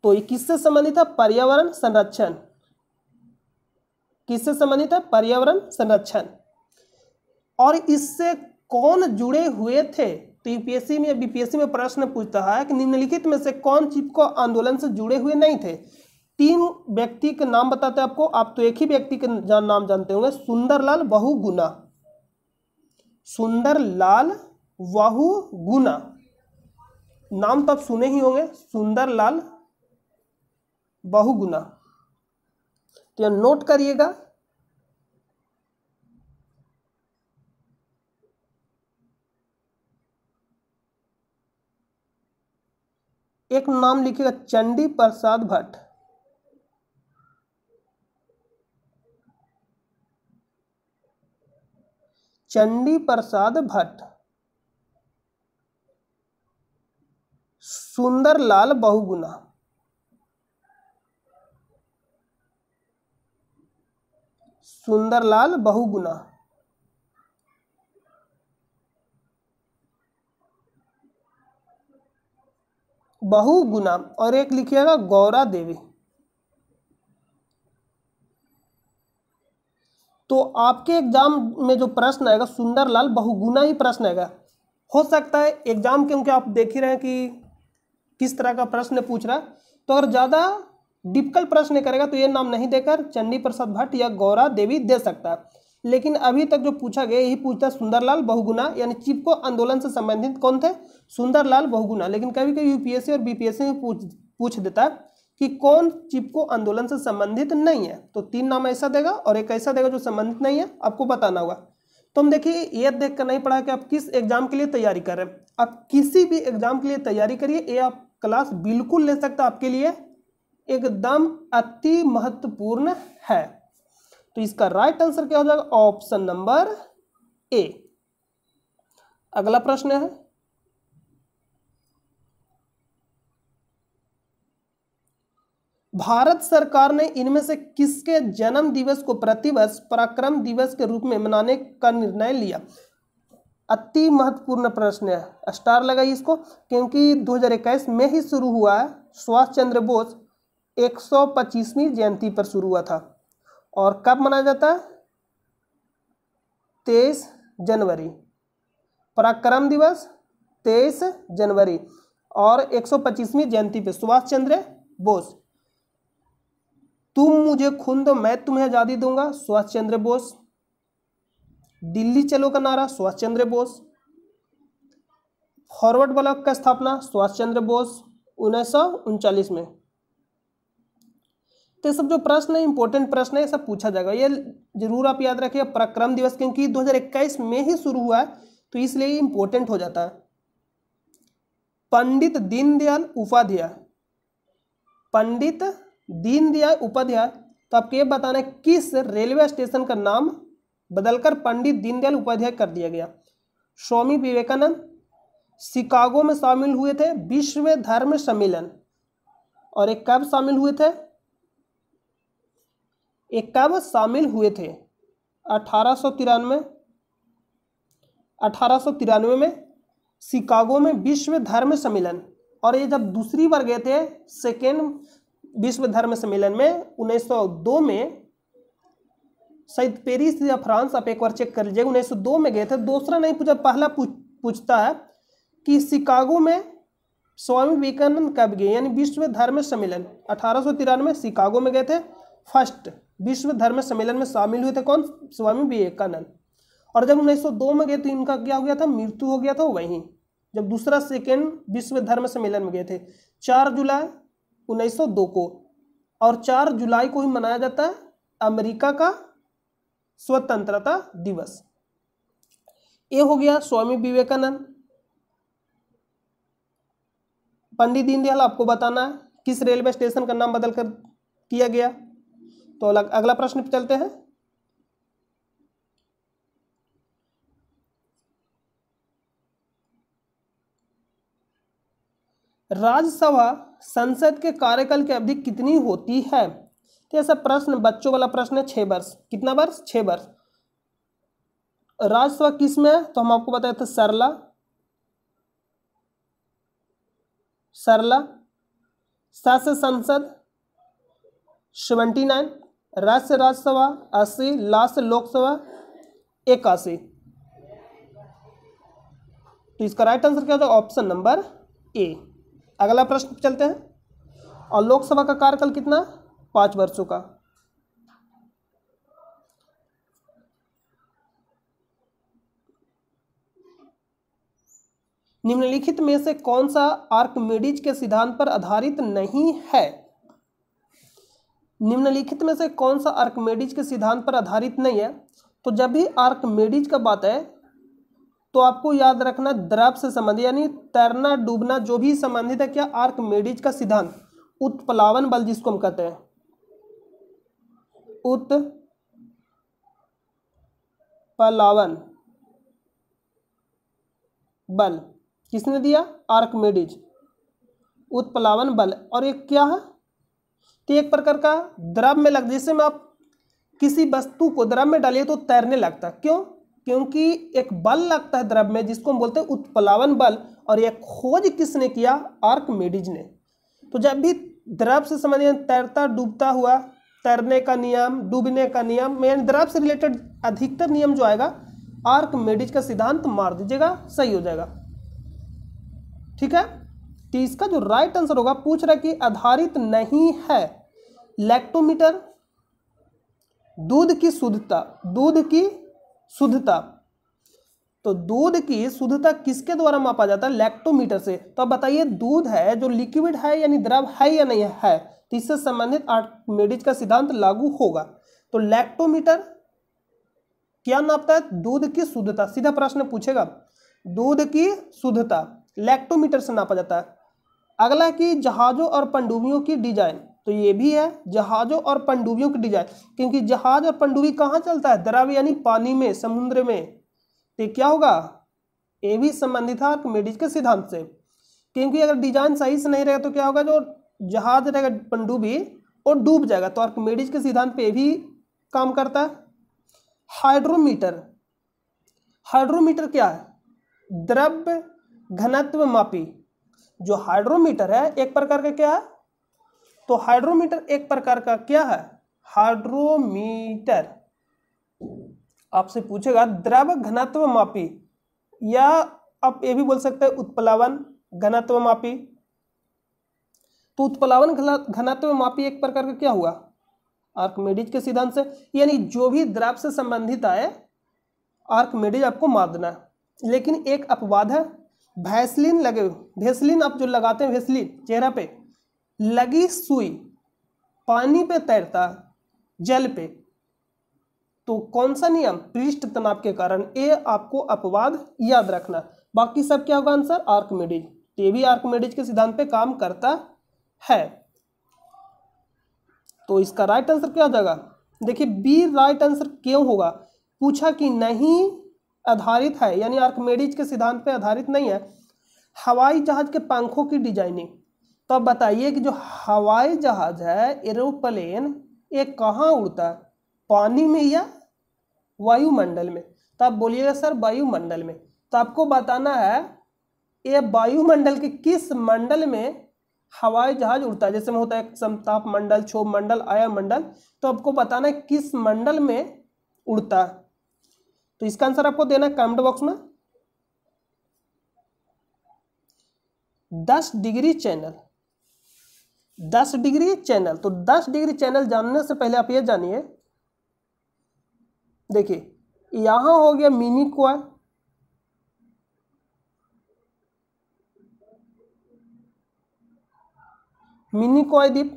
Speaker 1: तो ये किससे संबंधित है पर्यावरण संरक्षण किससे संबंधित है पर्यावरण संरक्षण और इससे कौन जुड़े हुए थे तो यूपीएससी में बीपीएससी में प्रश्न पूछता है कि निम्नलिखित में से कौन चिपको आंदोलन से जुड़े हुए नहीं थे तीन व्यक्ति के नाम बताते हैं आपको आप तो एक ही व्यक्ति के जान, नाम जानते होंगे सुंदरलाल बहुगुना सुंदरलाल बहुगुना नाम तो आप सुने ही होंगे सुंदरलाल बहुगुना तो यह नोट करिएगा एक नाम लिखिएगा चंडी प्रसाद भट्ट चंडी प्रसाद भट्ट सुंदरलाल बहुगुना सुंदरलाल बहुगुना बहुगुना और एक लिखिएगा गौरा देवी तो आपके एग्जाम में जो प्रश्न आएगा सुंदरलाल बहुगुना ही प्रश्न आएगा हो सकता है एग्जाम क्योंकि आप देख ही रहे हैं कि किस तरह का प्रश्न पूछ रहा तो अगर ज़्यादा डिफिकल्ट प्रश्न करेगा तो ये नाम नहीं देकर चंडी प्रसाद भट्ट या गौरा देवी दे सकता है लेकिन अभी तक जो पूछा गया यही पूछता सुंदरलाल बहुगुना यानी चिपको आंदोलन से संबंधित कौन थे सुंदरलाल बहुगुना लेकिन कभी कभी यूपीएससी और बीपीएससी में पूछ पूछ देता है कि कौन चिपको आंदोलन से संबंधित नहीं है तो तीन नाम ऐसा देगा और एक ऐसा देगा जो संबंधित नहीं है आपको बताना होगा तो हम देखिए ये देख कर नहीं पड़ा कि आप किस एग्जाम के लिए तैयारी कर रहे हैं आप किसी भी एग्जाम के लिए तैयारी करिए ये आप क्लास बिल्कुल ले सकता आपके लिए एकदम अति महत्वपूर्ण है तो इसका राइट आंसर क्या हो जाएगा ऑप्शन नंबर ए अगला प्रश्न है भारत सरकार ने इनमें से किसके जन्म दिवस को प्रतिवर्ष पराक्रम दिवस के रूप में मनाने का निर्णय लिया अति महत्वपूर्ण प्रश्न है स्टार लगाइए इसको क्योंकि 2021 में ही शुरू हुआ है सुभाष चंद्र बोस 125वीं जयंती पर शुरू हुआ था और कब मनाया जाता है तेईस जनवरी पराक्रम दिवस तेईस जनवरी और 125वीं जयंती पे सुभाष चंद्र बोस तुम मुझे खून दो मैं तुम्हें आज़ादी दूंगा सुभाष चंद्र बोस दिल्ली चलो का नारा सुभाष चंद्र बोस फॉरवर्ड ब्लॉक का स्थापना सुभाष चंद्र बोस उन्नीस में तो सब जो प्रश्न है इंपॉर्टेंट प्रश्न है सब पूछा जाएगा ये जरूर आप याद रखिए पराक्रम दिवस क्योंकि 2021 में ही शुरू हुआ है तो इसलिए इंपॉर्टेंट हो जाता है पंडित दीनदयाल उपाध्याय पंडित दीनदयाल उपाध्याय तो आपको ये बताना है किस रेलवे स्टेशन का नाम बदलकर पंडित दीनदयाल उपाध्याय कर दिया गया स्वामी विवेकानंद शिकागो में शामिल हुए थे विश्व धर्म सम्मेलन और एक कब शामिल हुए थे एक कब शामिल हुए थे अठारह सौ तिरानवे अठारह तिरानवे में शिकागो में विश्व धर्म सम्मेलन और ये जब दूसरी बार गए थे सेकेंड विश्व धर्म सम्मेलन में 1902 में शायद पेरिस या फ्रांस आप एक बार चेक कर लीजिएगा उन्नीस सौ दो में गए थे दूसरा नहीं पूछा पहला पूछता है कि शिकागो में स्वामी विवेकानंद कब गए यानी विश्व धर्म सम्मेलन अठारह तिरानवे शिकागो में गए थे फर्स्ट विश्व धर्म सम्मेलन में शामिल हुए थे कौन स्वामी विवेकानंद और जब 1902 में गए तो इनका क्या हो गया था मृत्यु हो गया था वहीं जब दूसरा सेकेंड विश्व धर्म सम्मेलन में गए थे चार जुलाई 1902 को और चार जुलाई को ही मनाया जाता है अमेरिका का स्वतंत्रता दिवस ये हो गया स्वामी विवेकानंद पंडित दीनदयाल आपको बताना है किस रेलवे स्टेशन का नाम बदल कर किया गया तो अगला प्रश्न पे चलते हैं राज्यसभा संसद के कार्यकाल की अवधि कितनी होती है तो ऐसा प्रश्न बच्चों वाला प्रश्न है छः वर्ष कितना वर्ष छः वर्ष राज्यसभा किस में है तो हम आपको बताए थे सरला सरला शासन संसद सेवेंटी नाइन राज्य राज्यसभा अस्सी लास्ट लोकसभा इक्यासी तो इसका राइट आंसर क्या होता है ऑप्शन नंबर ए अगला प्रश्न चलते हैं और लोकसभा का कार्यकाल कितना पांच वर्षों का निम्नलिखित में से कौन सा आर्कमेडिज के सिद्धांत पर आधारित नहीं है निम्नलिखित में से कौन सा आर्कमेडिज के सिद्धांत पर आधारित नहीं है तो जब भी आर्कमेडिज का बात है तो आपको याद रखना द्रव से संबंधित यानी तैरना डूबना जो भी संबंधित है क्या आर्कमेडिज का सिद्धांत उत्प्लावन बल जिसको हम कहते हैं उत्पलावन बल किसने दिया आर्कमेडिज उत्पलावन बल और ये क्या है तो एक प्रकार का द्रव में लग जिसमें आप किसी वस्तु को द्रव में डालिए तो तैरने लगता है क्यों क्योंकि एक बल लगता है द्रव में जिसको हम बोलते हैं उत्पलावन बल और यह खोज किसने किया आर्कमेडिज ने तो जब भी द्रव से संबंधित तैरता डूबता हुआ तैरने का नियम डूबने का नियम मेन द्रव से रिलेटेड अधिकतर नियम जो आएगा आर्क मेडिज का सिद्धांत मार दीजिएगा सही हो जाएगा ठीक है तो इसका जो राइट आंसर होगा पूछ रहा कि आधारित नहीं है लैक्टोमीटर दूध की शुद्धता दूध की शुद्धता तो दूध की शुद्धता किसके द्वारा मापा जाता है लैक्टोमीटर से तो बताइए दूध है जो लिक्विड है यानी द्रव है या नहीं है तीसरे संबंधित आर्टमेडिज का सिद्धांत लागू होगा तो लैक्टोमीटर क्या नापता है दूध की शुद्धता सीधा प्रश्न पूछेगा दूध की शुद्धता लैक्टोमीटर से नापा जाता है अगला कि जहाज़ों और पंडुबियों की डिजाइन तो ये भी है जहाज़ों और पंडुबियों की डिजाइन क्योंकि जहाज और पंडुबी कहाँ चलता है द्रव यानी पानी में समुद्र में तो क्या होगा ये भी संबंधित है मेडिज के सिद्धांत से क्योंकि अगर डिजाइन सही से नहीं रहेगा तो क्या होगा जो जहाज रहेगा पनडुब्बी और डूब जाएगा तो आर्कमेडिज के सिद्धांत पे भी काम करता है हाइड्रोमीटर हाइड्रोमीटर क्या है द्रव्य घनत्व मापी जो हाइड्रोमीटर है एक प्रकार का क्या है तो हाइड्रोमीटर एक प्रकार का क्या है हाइड्रोमीटर आपसे पूछेगा द्रव घनत्व मापी या आप ये भी बोल सकते हैं उत्प्लावन घनत्व मापी तो उत्पलावन घनत्व मापी एक प्रकार का क्या हुआ आर्कमेडिज के सिद्धांत से यानी जो भी द्राव से संबंधित आए आर्कमेडिज आपको मार देना है लेकिन एक अपवाद है भैसलिन लगे भैसलिन आप जो लगाते हैं भैसलिन चेहरा पे लगी सुई पानी पे तैरता जल पे तो कौन सा नियम पृष्ठ तनाव के कारण ए आपको अपवाद याद रखना बाकी सब क्या होगा आंसर आर्कमेडिज ये भी आर्कमेडिज के सिद्धांत पे काम करता है है तो इसका राइट आंसर क्या हो जाएगा देखिए बी राइट आंसर क्यों होगा पूछा कि नहीं आधारित है यानी आर्कमेडिज के सिद्धांत पर आधारित नहीं है हवाई जहाज के पंखों की डिजाइनिंग तो अब बताइए कि जो हवाई जहाज है एरोप्लेन ये कहाँ उड़ता है पानी में या वायुमंडल में तो आप बोलिएगा सर वायुमंडल में तो आपको बताना है ये वायुमंडल के किस मंडल में हवाई जहाज उड़ता है जैसे में होता है समताप मंडल क्षोभ मंडल आया मंडल तो आपको बताना है किस मंडल में उड़ता है तो इसका आंसर आपको देना है कमेंट बॉक्स में दस डिग्री चैनल दस डिग्री चैनल तो दस डिग्री चैनल जानने से पहले आप ये जानिए देखिए यहां हो गया मिनी क्वार मिनी दीप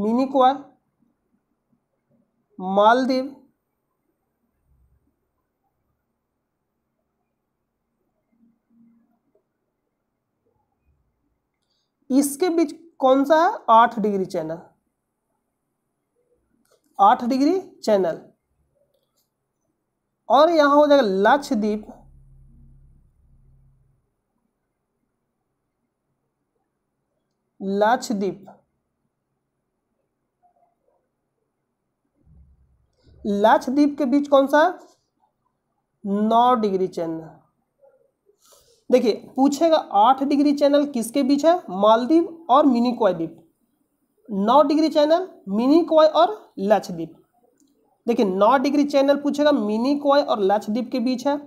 Speaker 1: मिनी कोय मालदीव इसके बीच कौन सा है आठ डिग्री चैनल आठ डिग्री चैनल और यहां हो जाएगा लक्षद्वीप लाक्षद्वीप लाक्षद्वीप के बीच कौन सा नौ डिग्री चैनल देखिए पूछेगा आठ डिग्री चैनल किसके बीच है मालदीव और मिनिकॉय द्वीप नौ डिग्री चैनल क्वाय और लक्षद्वीप देखिए नौ डिग्री चैनल पूछेगा क्वाय और लक्षद्वीप के बीच है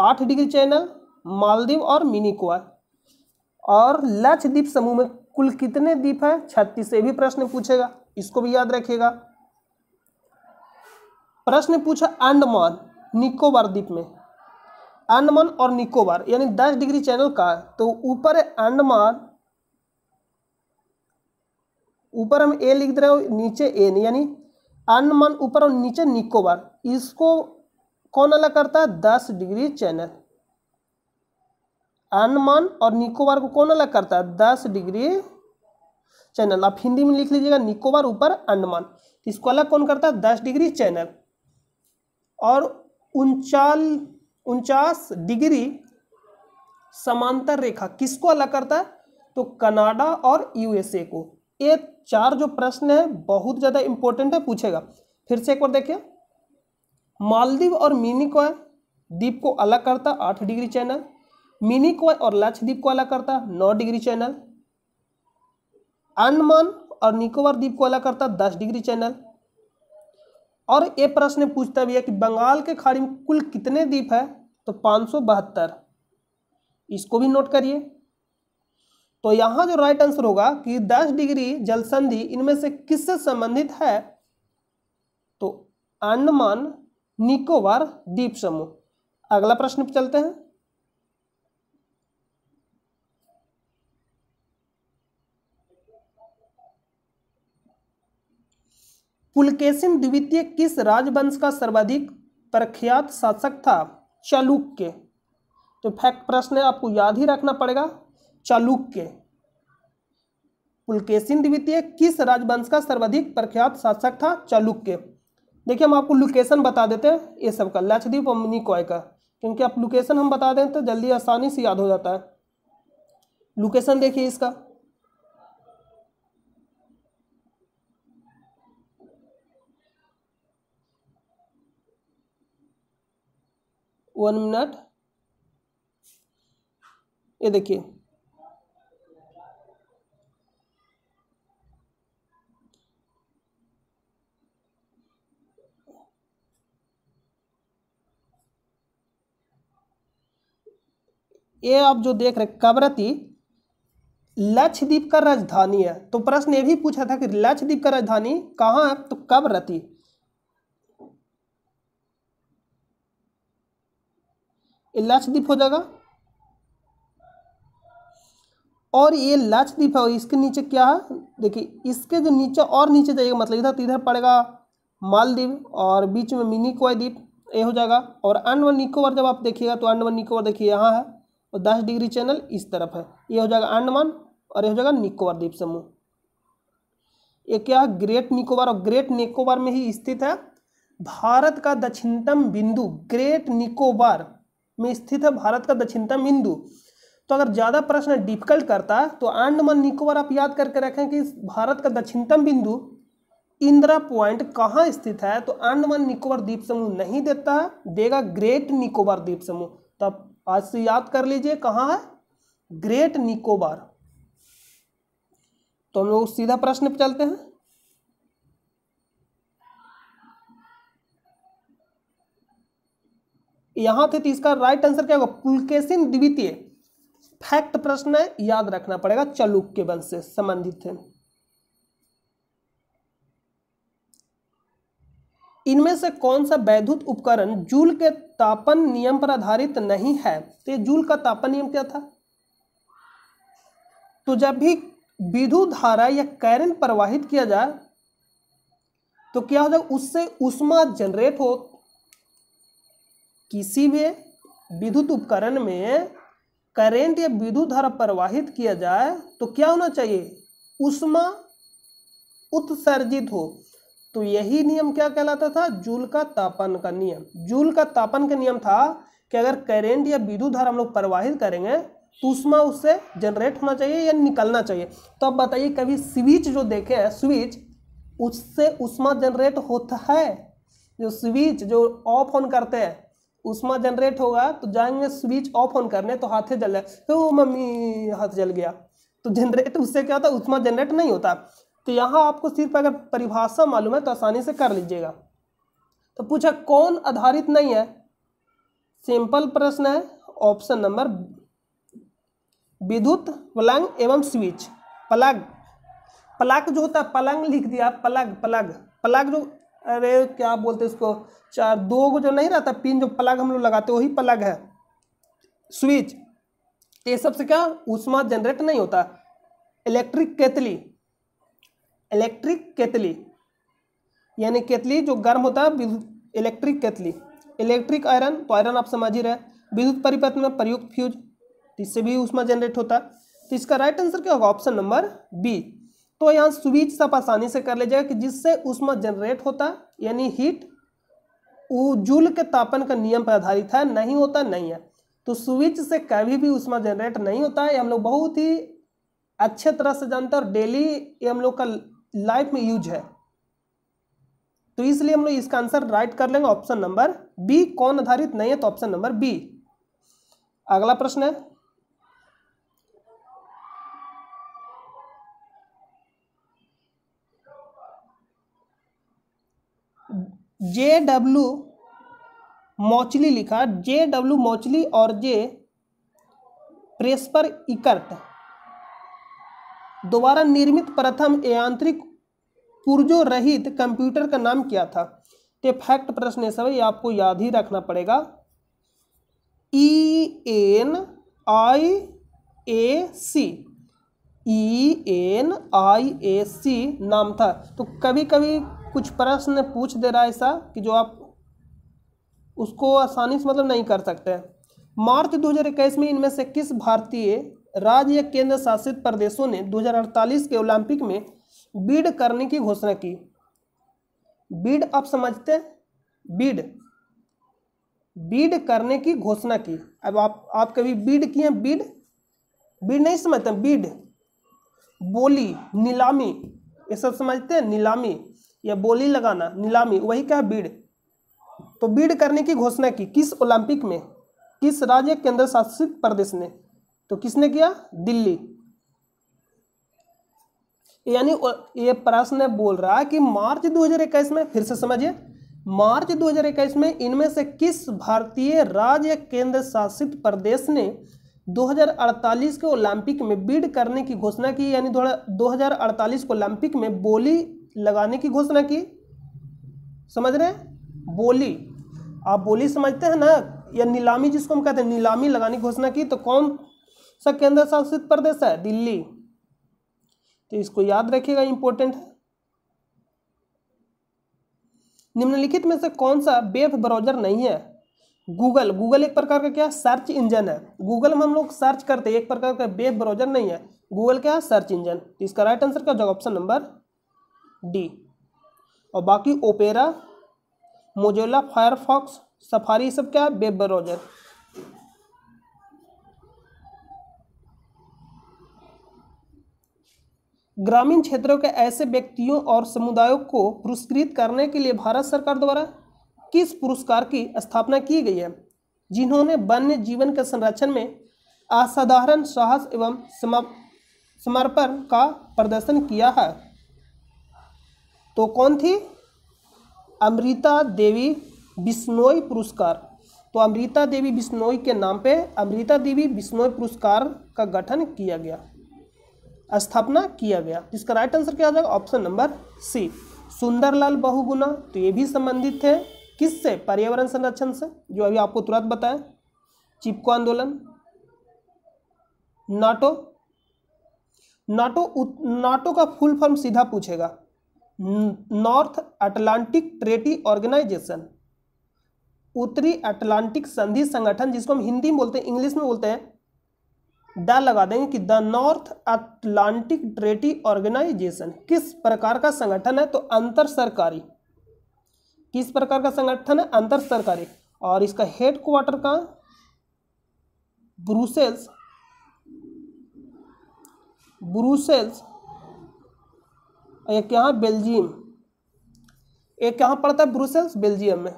Speaker 1: आठ डिग्री चैनल मालदीव और क्वाय और लक्षद्वीप समूह में कुल कितने द्वीप हैं छत्तीस ये भी प्रश्न पूछेगा इसको भी याद रखिएगा प्रश्न पूछा अंडमान निकोबार द्वीप में अंडमान और निकोबार यानी दस डिग्री चैनल का तो ऊपर है अंडमान ऊपर हम ए लिख दे रहे हो नीचे एन यानी अंडमान ऊपर और नीचे निकोबार इसको कौन अलग करता है दस डिग्री चैनल अंडमान और निकोबार को कौन अलग करता है दस डिग्री चैनल आप हिंदी में लिख लीजिएगा निकोबार ऊपर अंडमान इसको अलग कौन करता है दस डिग्री चैनल और उनचाल उनचास डिग्री समांतर रेखा किसको अलग करता है तो कनाडा और यूएसए को ये चार जो प्रश्न है बहुत ज़्यादा इंपॉर्टेंट है पूछेगा फिर से एक बार देखिए मालदीव और मिनी को है द्वीप को अलग करता आठ डिग्री चैनल मिनिकॉय और लक्षद्वीप को अलग करता नौ डिग्री चैनल अंडमान और निकोबार द्वीप को अलग करता दस डिग्री चैनल और ये प्रश्न पूछता भी है कि बंगाल के खाड़ी में कुल कितने द्वीप है तो पाँच इसको भी नोट करिए तो यहाँ जो राइट आंसर होगा कि 10 डिग्री जल संधि इनमें से किससे संबंधित है तो अंडमान निकोबार द्वीप समूह अगला प्रश्न पर चलते हैं पुलकेशिन द्वितीय किस राजवंश का सर्वाधिक प्रख्यात शासक था चालुक्य तो फैक्ट प्रश्न आपको याद ही रखना पड़ेगा चालुक्य पुलकेशिन द्वितीय किस राजवंश का सर्वाधिक प्रख्यात शासक था चालुक्य देखिए हम आपको लोकेशन बता देते हैं ये सब का लक्षद्वीप और मिनिकॉय का क्योंकि आप लोकेशन हम बता दें तो जल्दी आसानी से याद हो जाता है लोकेशन देखिए इसका वन मिनट ये देखिए ये आप जो देख रहे कवरती लक्षद्वीप का राजधानी है तो प्रश्न ये भी पूछा था कि लक्षद्वीप का राजधानी कहाँ है तो कवरती लक्षद्वीप हो जाएगा और ये लक्षद्वीप है इसके नीचे क्या है देखिए इसके जो नीचे और नीचे जाइएगा मतलब इधर तो इधर पड़ेगा मालदीव और बीच में मिनी कोय द्वीप ये हो जाएगा और अंडमान निकोबार जब आप देखिएगा तो अंडमान निकोबार देखिए यहाँ है और दस डिग्री चैनल इस तरफ है ये हो जाएगा अंडमान और ये हो जाएगा निकोबार द्वीप समूह ये क्या है ग्रेट निकोबार और ग्रेट निकोबार में ही स्थित है भारत का दक्षिणतम बिंदु ग्रेट निकोबार में स्थित है भारत का दक्षिणतम बिंदु तो अगर ज़्यादा प्रश्न डिफिकल्ट करता है तो अंडमान निकोबार आप याद करके रखें कि भारत का दक्षिणतम बिंदु इंदिरा पॉइंट कहाँ स्थित है तो अंडमान निकोबार द्वीप समूह नहीं देता है देगा ग्रेट निकोबार द्वीप समूह तो आज से याद कर लीजिए कहाँ है ग्रेट निकोबार तो हम लोग सीधा प्रश्न पर चलते हैं यहां थे तो इसका राइट आंसर क्या होगा पुलकेशिन द्वितीय फैक्ट प्रश्न है याद रखना पड़ेगा चलुक के वंश से संबंधित है इनमें से कौन सा वैद्युत उपकरण जूल के तापन नियम पर आधारित नहीं है तो ये जूल का तापन नियम क्या था तो जब भी विधु धारा या कैरन प्रवाहित किया जाए तो क्या हो जाए उससे उष्मा जनरेट हो किसी भी विद्युत उपकरण में करेंट या विद्युत धारा प्रवाहित किया जाए तो क्या होना चाहिए उष्मा उत्सर्जित हो तो यही नियम क्या कहलाता था जूल का तापन का नियम जूल का तापन का नियम था कि अगर करेंट या विद्युत धारा हम लोग प्रवाहित करेंगे तो उष्मा उससे जनरेट होना चाहिए या निकलना चाहिए तो अब बताइए कभी स्विच जो देखे हैं स्विच उससे उष्मा जनरेट होता है जो स्विच जो ऑफ ऑन करते हैं उष्मा जनरेट होगा तो जाएंगे स्विच ऑफ ऑन करने तो हाथे जल जाए तो मम्मी हाथ जल गया तो जनरेट उससे क्या होता है उष्मा जनरेट नहीं होता तो यहाँ आपको सिर्फ अगर परिभाषा मालूम है तो आसानी से कर लीजिएगा तो पूछा कौन आधारित नहीं है सिंपल प्रश्न है ऑप्शन नंबर विद्युत पलंग एवं स्विच प्लग प्लग जो होता है पलंग लिख दिया प्लग प्लग प्लग जो अरे क्या बोलते उसको चार दो को जो नहीं रहता पिन जो प्लग हम लोग लगाते वही प्लग है स्विच तो ये सब से क्या उष्मा जनरेट नहीं होता इलेक्ट्रिक केतली इलेक्ट्रिक केतली यानी केतली जो गर्म होता है इलेक्ट्रिक केतली इलेक्ट्रिक आयरन तो आयरन आप समझ ही रहे विद्युत परिपथ में प्रयुक्त फ्यूज तो इससे भी उष्मा जनरेट होता है तो इसका राइट आंसर क्या होगा ऑप्शन नंबर बी तो यहाँ स्विच सब आसानी से कर लीजिएगा कि जिससे उष्मा जनरेट होता है यानी हीट जूल के तापन का नियम पर आधारित है नहीं होता नहीं है तो स्विच से कभी भी उष्मा जनरेट नहीं होता है हम लोग बहुत ही अच्छे तरह से जानते हैं और डेली ये हम लोग का लाइफ में यूज है तो इसलिए हम लोग इसका आंसर राइट कर लेंगे ऑप्शन नंबर बी कौन आधारित नहीं है तो ऑप्शन नंबर बी अगला प्रश्न है जे डब्ल्यू मोचली लिखा जे डब्ल्यू मोचली और जे प्रेस्पर इकर्ट दोबारा निर्मित प्रथम यांत्रिक पुर्जो रहित कंप्यूटर का नाम क्या था तो फैक्ट प्रश्न सब ये आपको याद ही रखना पड़ेगा ई एन आई ए सी ई एन आई ए सी नाम था तो कभी कभी कुछ प्रश्न पूछ दे रहा है ऐसा कि जो आप उसको आसानी से मतलब नहीं कर सकते मार्च 2021 में इनमें से किस भारतीय राज्य या केंद्र शासित प्रदेशों ने 2048 के ओलंपिक में बीड करने की घोषणा की बीड आप समझते हैं बीड बीड करने की घोषणा की अब आप आप कभी बीड किए बीड बीड नहीं समझते बीड बोली नीलामी ये सब समझते हैं नीलामी या बोली लगाना नीलामी वही क्या बीड तो बीड करने की घोषणा की किस ओलंपिक में किस राज्य केंद्र शासित प्रदेश ने तो किसने किया दिल्ली यानी ये प्रश्न बोल रहा है कि मार्च 2021 में फिर से समझिए मार्च 2021 में इनमें से किस भारतीय राज्य केंद्र शासित प्रदेश ने 2048 के ओलंपिक में बीड करने की घोषणा की यानी दो हजार को ओलंपिक में बोली लगाने की घोषणा की समझ रहे हैं बोली आप बोली समझते हैं ना या नीलामी जिसको हम कहते हैं नीलामी लगाने की घोषणा की तो कौन सा केंद्र शासित प्रदेश है दिल्ली तो इसको याद रखिएगा इंपॉर्टेंट है निम्नलिखित में से कौन सा वेब ब्राउजर नहीं है गूगल गूगल एक प्रकार का क्या सर्च इंजन है गूगल में हम लोग सर्च करते हैं एक प्रकार का वेब ब्राउजर नहीं है गूगल क्या है सर्च इंजन तो इसका राइट आंसर क्या हो जाएगा ऑप्शन नंबर डी और बाकी ओपेरा मोजोला फायरफॉक्स सफारी सब क्या है वेब ब्राउजर ग्रामीण क्षेत्रों के ऐसे व्यक्तियों और समुदायों को पुरस्कृत करने के लिए भारत सरकार द्वारा किस पुरस्कार की स्थापना की गई है जिन्होंने वन्य जीवन के संरक्षण में असाधारण साहस एवं समर्पण का प्रदर्शन किया है तो कौन थी अमृता देवी बिश्नोई पुरस्कार तो अमृता देवी बिश्नोई के नाम पे अमृता देवी बिश्नोई पुरस्कार का गठन किया गया स्थापना किया गया तो इसका राइट आंसर क्या हो जाएगा option number C Sunderlal Bahuguna तो ये भी संबंधित थे किससे पर्यावरण संरक्षण से जो अभी आपको तुरंत बताएं चिपको आंदोलन नाटो नाटो नाटो का फुल फॉर्म सीधा पूछेगा नॉर्थ अटलांटिक ट्रेटी ऑर्गेनाइजेशन उत्तरी अटलांटिक संधि संगठन जिसको हम हिंदी में बोलते हैं इंग्लिश में बोलते हैं द लगा देंगे कि the North Atlantic Treaty Organization किस प्रकार का संगठन है तो अंतर सरकारी किस प्रकार का संगठन है अंतर सरकारी और इसका हेडक्वार्टर का ब्रूसेल्स ब्रूसेल्स एक यहाँ बेल्जियम एक कहाँ पड़ता है ब्रुसेल्स बेल्जियम में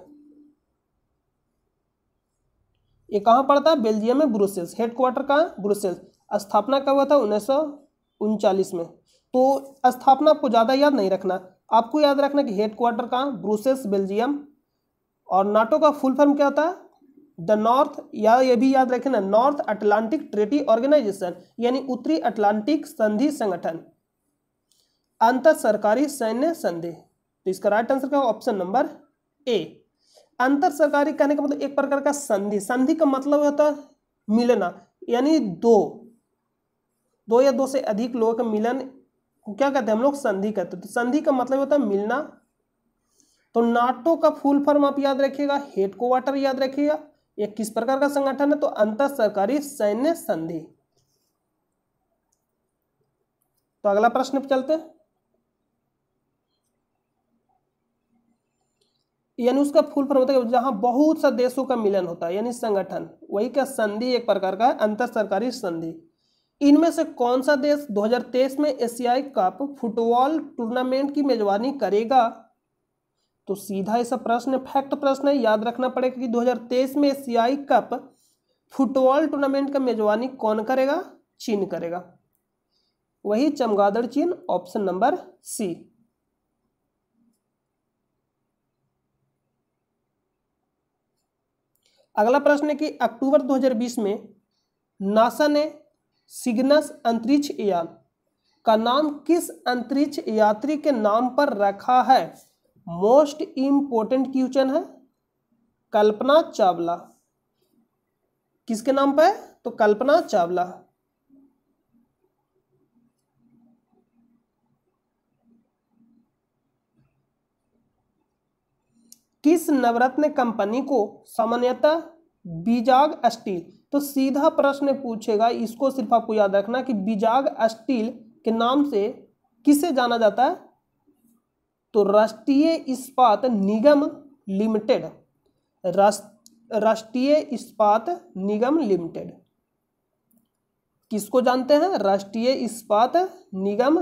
Speaker 1: ये कहाँ पड़ता है बेल्जियम में ब्रुसेल्स हेडक्वार्टर कहाँ है ब्रुसेल्स स्थापना कब हुआ था उन्नीस में तो स्थापना आपको ज़्यादा याद नहीं रखना आपको याद रखना कि हेडक्वार्टर कहाँ ब्रुसेल्स बेल्जियम और नाटो का फुल फॉर्म क्या होता है द नॉर्थ या ये भी याद रखना नॉर्थ अटलांटिक ट्रेटी ऑर्गेनाइजेशन यानी उत्तरी अटलांटिक संधि संगठन अंतर सरकारी सैन्य संधि तो इसका राइट आंसर क्या ऑप्शन नंबर ए अंतर सरकारी कहने का मतलब एक प्रकार का संधि संधि का मतलब होता है मिलना यानी दो दो या दो से अधिक लोगों का मिलन क्या कहते हैं हम लोग संधि कहते हैं तो संधि का मतलब होता है मिलना तो नाटो का फुल फॉर्म आप याद रखिएगा हेडक्वार्टर याद रखिएगा यह किस प्रकार का संगठन है तो अंतर सरकारी सैन्य संधि तो अगला प्रश्न पे चलते हैं यानी उसका फुल फॉर्म होता है जहाँ बहुत सा देशों का मिलन होता है यानी संगठन वही क्या संधि एक प्रकार का अंतर सरकारी संधि इनमें से कौन सा देश 2023 में एशियाई कप फुटबॉल टूर्नामेंट की मेजबानी करेगा तो सीधा ऐसा प्रश्न फैक्ट प्रश्न है याद रखना पड़ेगा कि 2023 में एशियाई कप फुटबॉल टूर्नामेंट का मेजबानी कौन करेगा चीन करेगा वही चमगादड़ चीन ऑप्शन नंबर सी अगला प्रश्न है कि अक्टूबर 2020 में नासा ने सिग्नस अंतरिक्ष यान का नाम किस अंतरिक्ष यात्री के नाम पर रखा है मोस्ट इम्पोर्टेंट क्वेश्चन है कल्पना चावला किसके नाम पर है तो कल्पना चावला किस नवरत्न कंपनी को सामान्यतः बीजाग स्टील तो सीधा प्रश्न पूछेगा इसको सिर्फ आपको याद रखना कि बीजाग स्टील के नाम से किसे जाना जाता है तो राष्ट्रीय इस्पात निगम लिमिटेड राष्ट्रीय इस्पात निगम लिमिटेड किसको जानते हैं राष्ट्रीय इस्पात निगम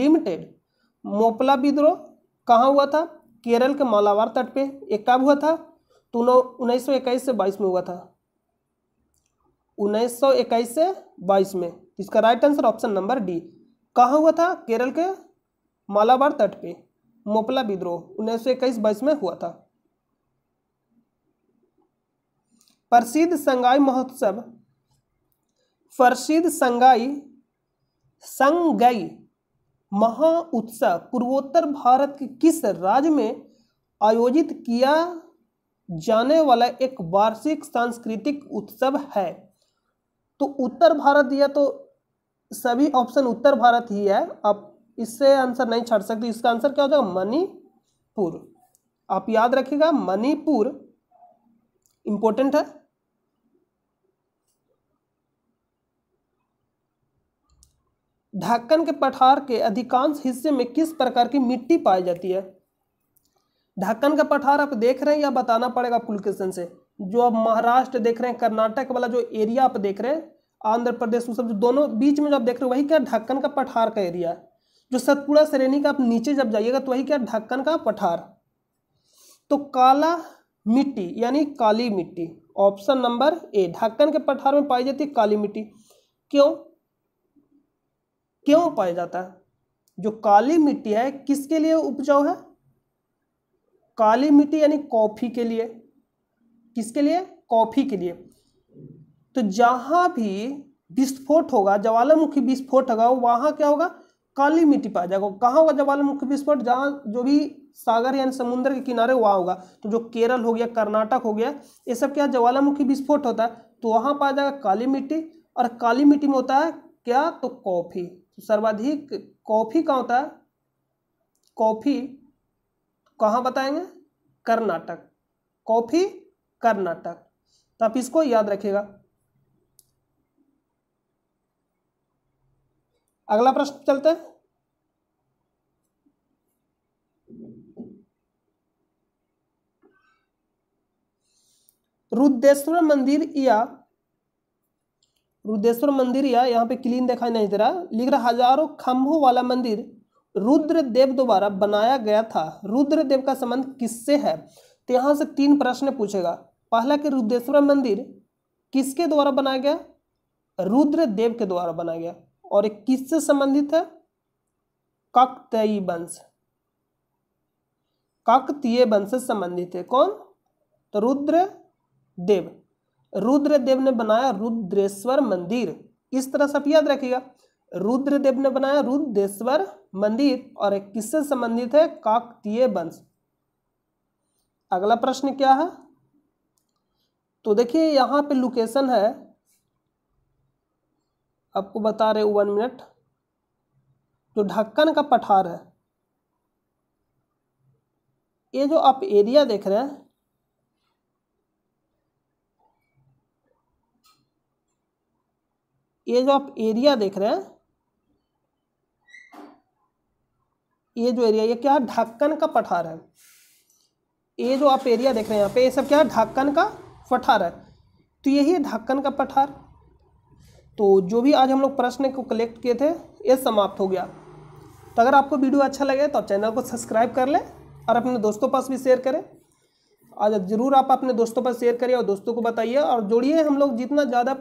Speaker 1: लिमिटेड मोपला विद्रोह कहाँ हुआ था केरल के मालावार तट पे एक कब हुआ था तो उन्नीस से बाईस में हुआ था उन्नीस से बाईस में इसका right answer option number D कहाँ हुआ था केरल के मालावार तट पे मोपला विद्रोह उन्नीस सौ में हुआ था प्रसिद्ध संगाई महोत्सव प्रसिद्ध संगाई संगई महा उत्सव पूर्वोत्तर भारत के किस राज्य में आयोजित किया जाने वाला एक वार्षिक सांस्कृतिक उत्सव है तो उत्तर भारत या तो सभी ऑप्शन उत्तर भारत ही है आप इससे आंसर नहीं छाट सकते इसका आंसर क्या हो जाएगा मणिपुर आप याद रखिएगा मणिपुर इंपॉर्टेंट है ढक्कन के पठार के अधिकांश हिस्से में किस प्रकार की मिट्टी पाई जाती है ढाकन का पठार आप देख रहे हैं या बताना पड़ेगा पुलकेशन से जो आप महाराष्ट्र देख रहे हैं कर्नाटक वाला जो एरिया आप देख रहे हैं आंध्र प्रदेश उस सब जो दोनों बीच में जो आप देख रहे हो वही क्या ढक्कन का पठार का एरिया है जो सतपुड़ा श्रेणी का आप नीचे जब जाइएगा तो वही क्या ढक्कन का पठार तो काला मिट्टी यानी काली मिट्टी ऑप्शन नंबर ए ढाकन के पठार में पाई जाती है काली मिट्टी क्यों क्यों पाया जाता है जो काली मिट्टी है किसके लिए उपजाऊ है काली मिट्टी यानी कॉफ़ी के लिए किसके लिए कॉफ़ी के लिए तो जहां भी विस्फोट होगा ज्वालामुखी विस्फोट होगा वहां क्या होगा काली मिट्टी पाया जाएगा कहाँ होगा ज्वालामुखी विस्फोट जहाँ जो भी सागर यानी समुद्र के किनारे वहाँ होगा तो जो केरल हो गया कर्नाटक हो गया ये सब क्या ज्वालामुखी विस्फोट होता है तो वहाँ पाया जाएगा काली मिट्टी और काली मिट्टी में होता है क्या तो कॉफ़ी तो सर्वाधिक कॉफ़ी कहाँ होता है कॉफ़ी कहाँ बताएंगे कर्नाटक कॉफ़ी कर्नाटक तो आप इसको याद रखिएगा अगला प्रश्न चलते हैं रुद्रेश्वर मंदिर या रुद्रेश्वर मंदिर या यहाँ पे क्लीन देखा नहीं दे रहा लिख रहा हजारों खम्भों वाला मंदिर रुद्रदेव द्वारा बनाया गया था रुद्रदेव का संबंध किससे है तो यहाँ से तीन प्रश्न पूछेगा पहला कि रुद्रेश्वर मंदिर किसके द्वारा बनाया गया रुद्रदेव के द्वारा बनाया गया और एक किससे संबंधित है काकतीय वंश कक्तीय वंश से संबंधित है कौन तो रुद्र देव रुद्रदेव ने बनाया रुद्रेश्वर मंदिर इस तरह से आप याद रखिएगा रुद्रदेव ने बनाया रुद्रेश्वर मंदिर और एक किससे संबंधित है काकतीय वंश अगला प्रश्न क्या है तो देखिए यहां पे लोकेशन है आपको बता रहे वन मिनट जो ढक्कन का पठार है ये जो आप एरिया देख रहे हैं ये जो आप एरिया देख रहे हैं ये जो एरिया ये क्या ढक्कन का पठार है ये जो आप एरिया देख रहे हैं यहाँ पे ये सब क्या है ढक्कन का पठार है तो यही है ढक्कन का पठार तो जो भी आज हम लोग प्रश्न को कलेक्ट किए थे ये समाप्त हो गया तो अगर आपको वीडियो अच्छा लगे तो आप चैनल को सब्सक्राइब कर लें और अपने दोस्तों पास भी शेयर करें आज ज़रूर आप अपने दोस्तों पर शेयर करिए और दोस्तों को बताइए और जोड़िए हम लोग जितना ज़्यादा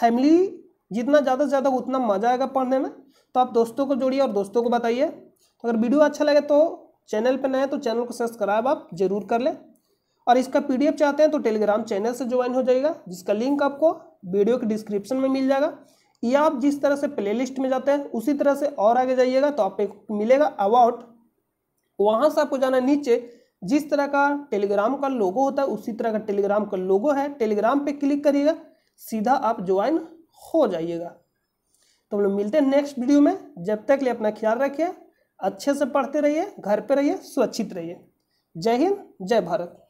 Speaker 1: फैमिली जितना ज़्यादा से ज़्यादा उतना मज़ा आएगा पढ़ने में तो आप दोस्तों को जोड़िए और दोस्तों को बताइए तो अगर वीडियो अच्छा लगे तो चैनल पर नए तो चैनल को सब्सक्राइब आप जरूर कर लें और इसका पी चाहते हैं तो टेलीग्राम चैनल से ज्वाइन हो जाएगा जिसका लिंक आपको वीडियो के डिस्क्रिप्शन में मिल जाएगा या आप जिस तरह से प्लेलिस्ट में जाते हैं उसी तरह से और आगे जाइएगा तो आप मिलेगा अवार्ड वहाँ से आपको जाना नीचे जिस तरह का टेलीग्राम का लोगो होता है उसी तरह का टेलीग्राम का लोगो है टेलीग्राम पे क्लिक करिएगा सीधा आप ज्वाइन हो जाइएगा तो हम लोग मिलते हैं नेक्स्ट वीडियो में जब तक लिए अपना ख्याल रखिए अच्छे से पढ़ते रहिए घर पे रहिए सुरक्षित रहिए जय हिंद जय भारत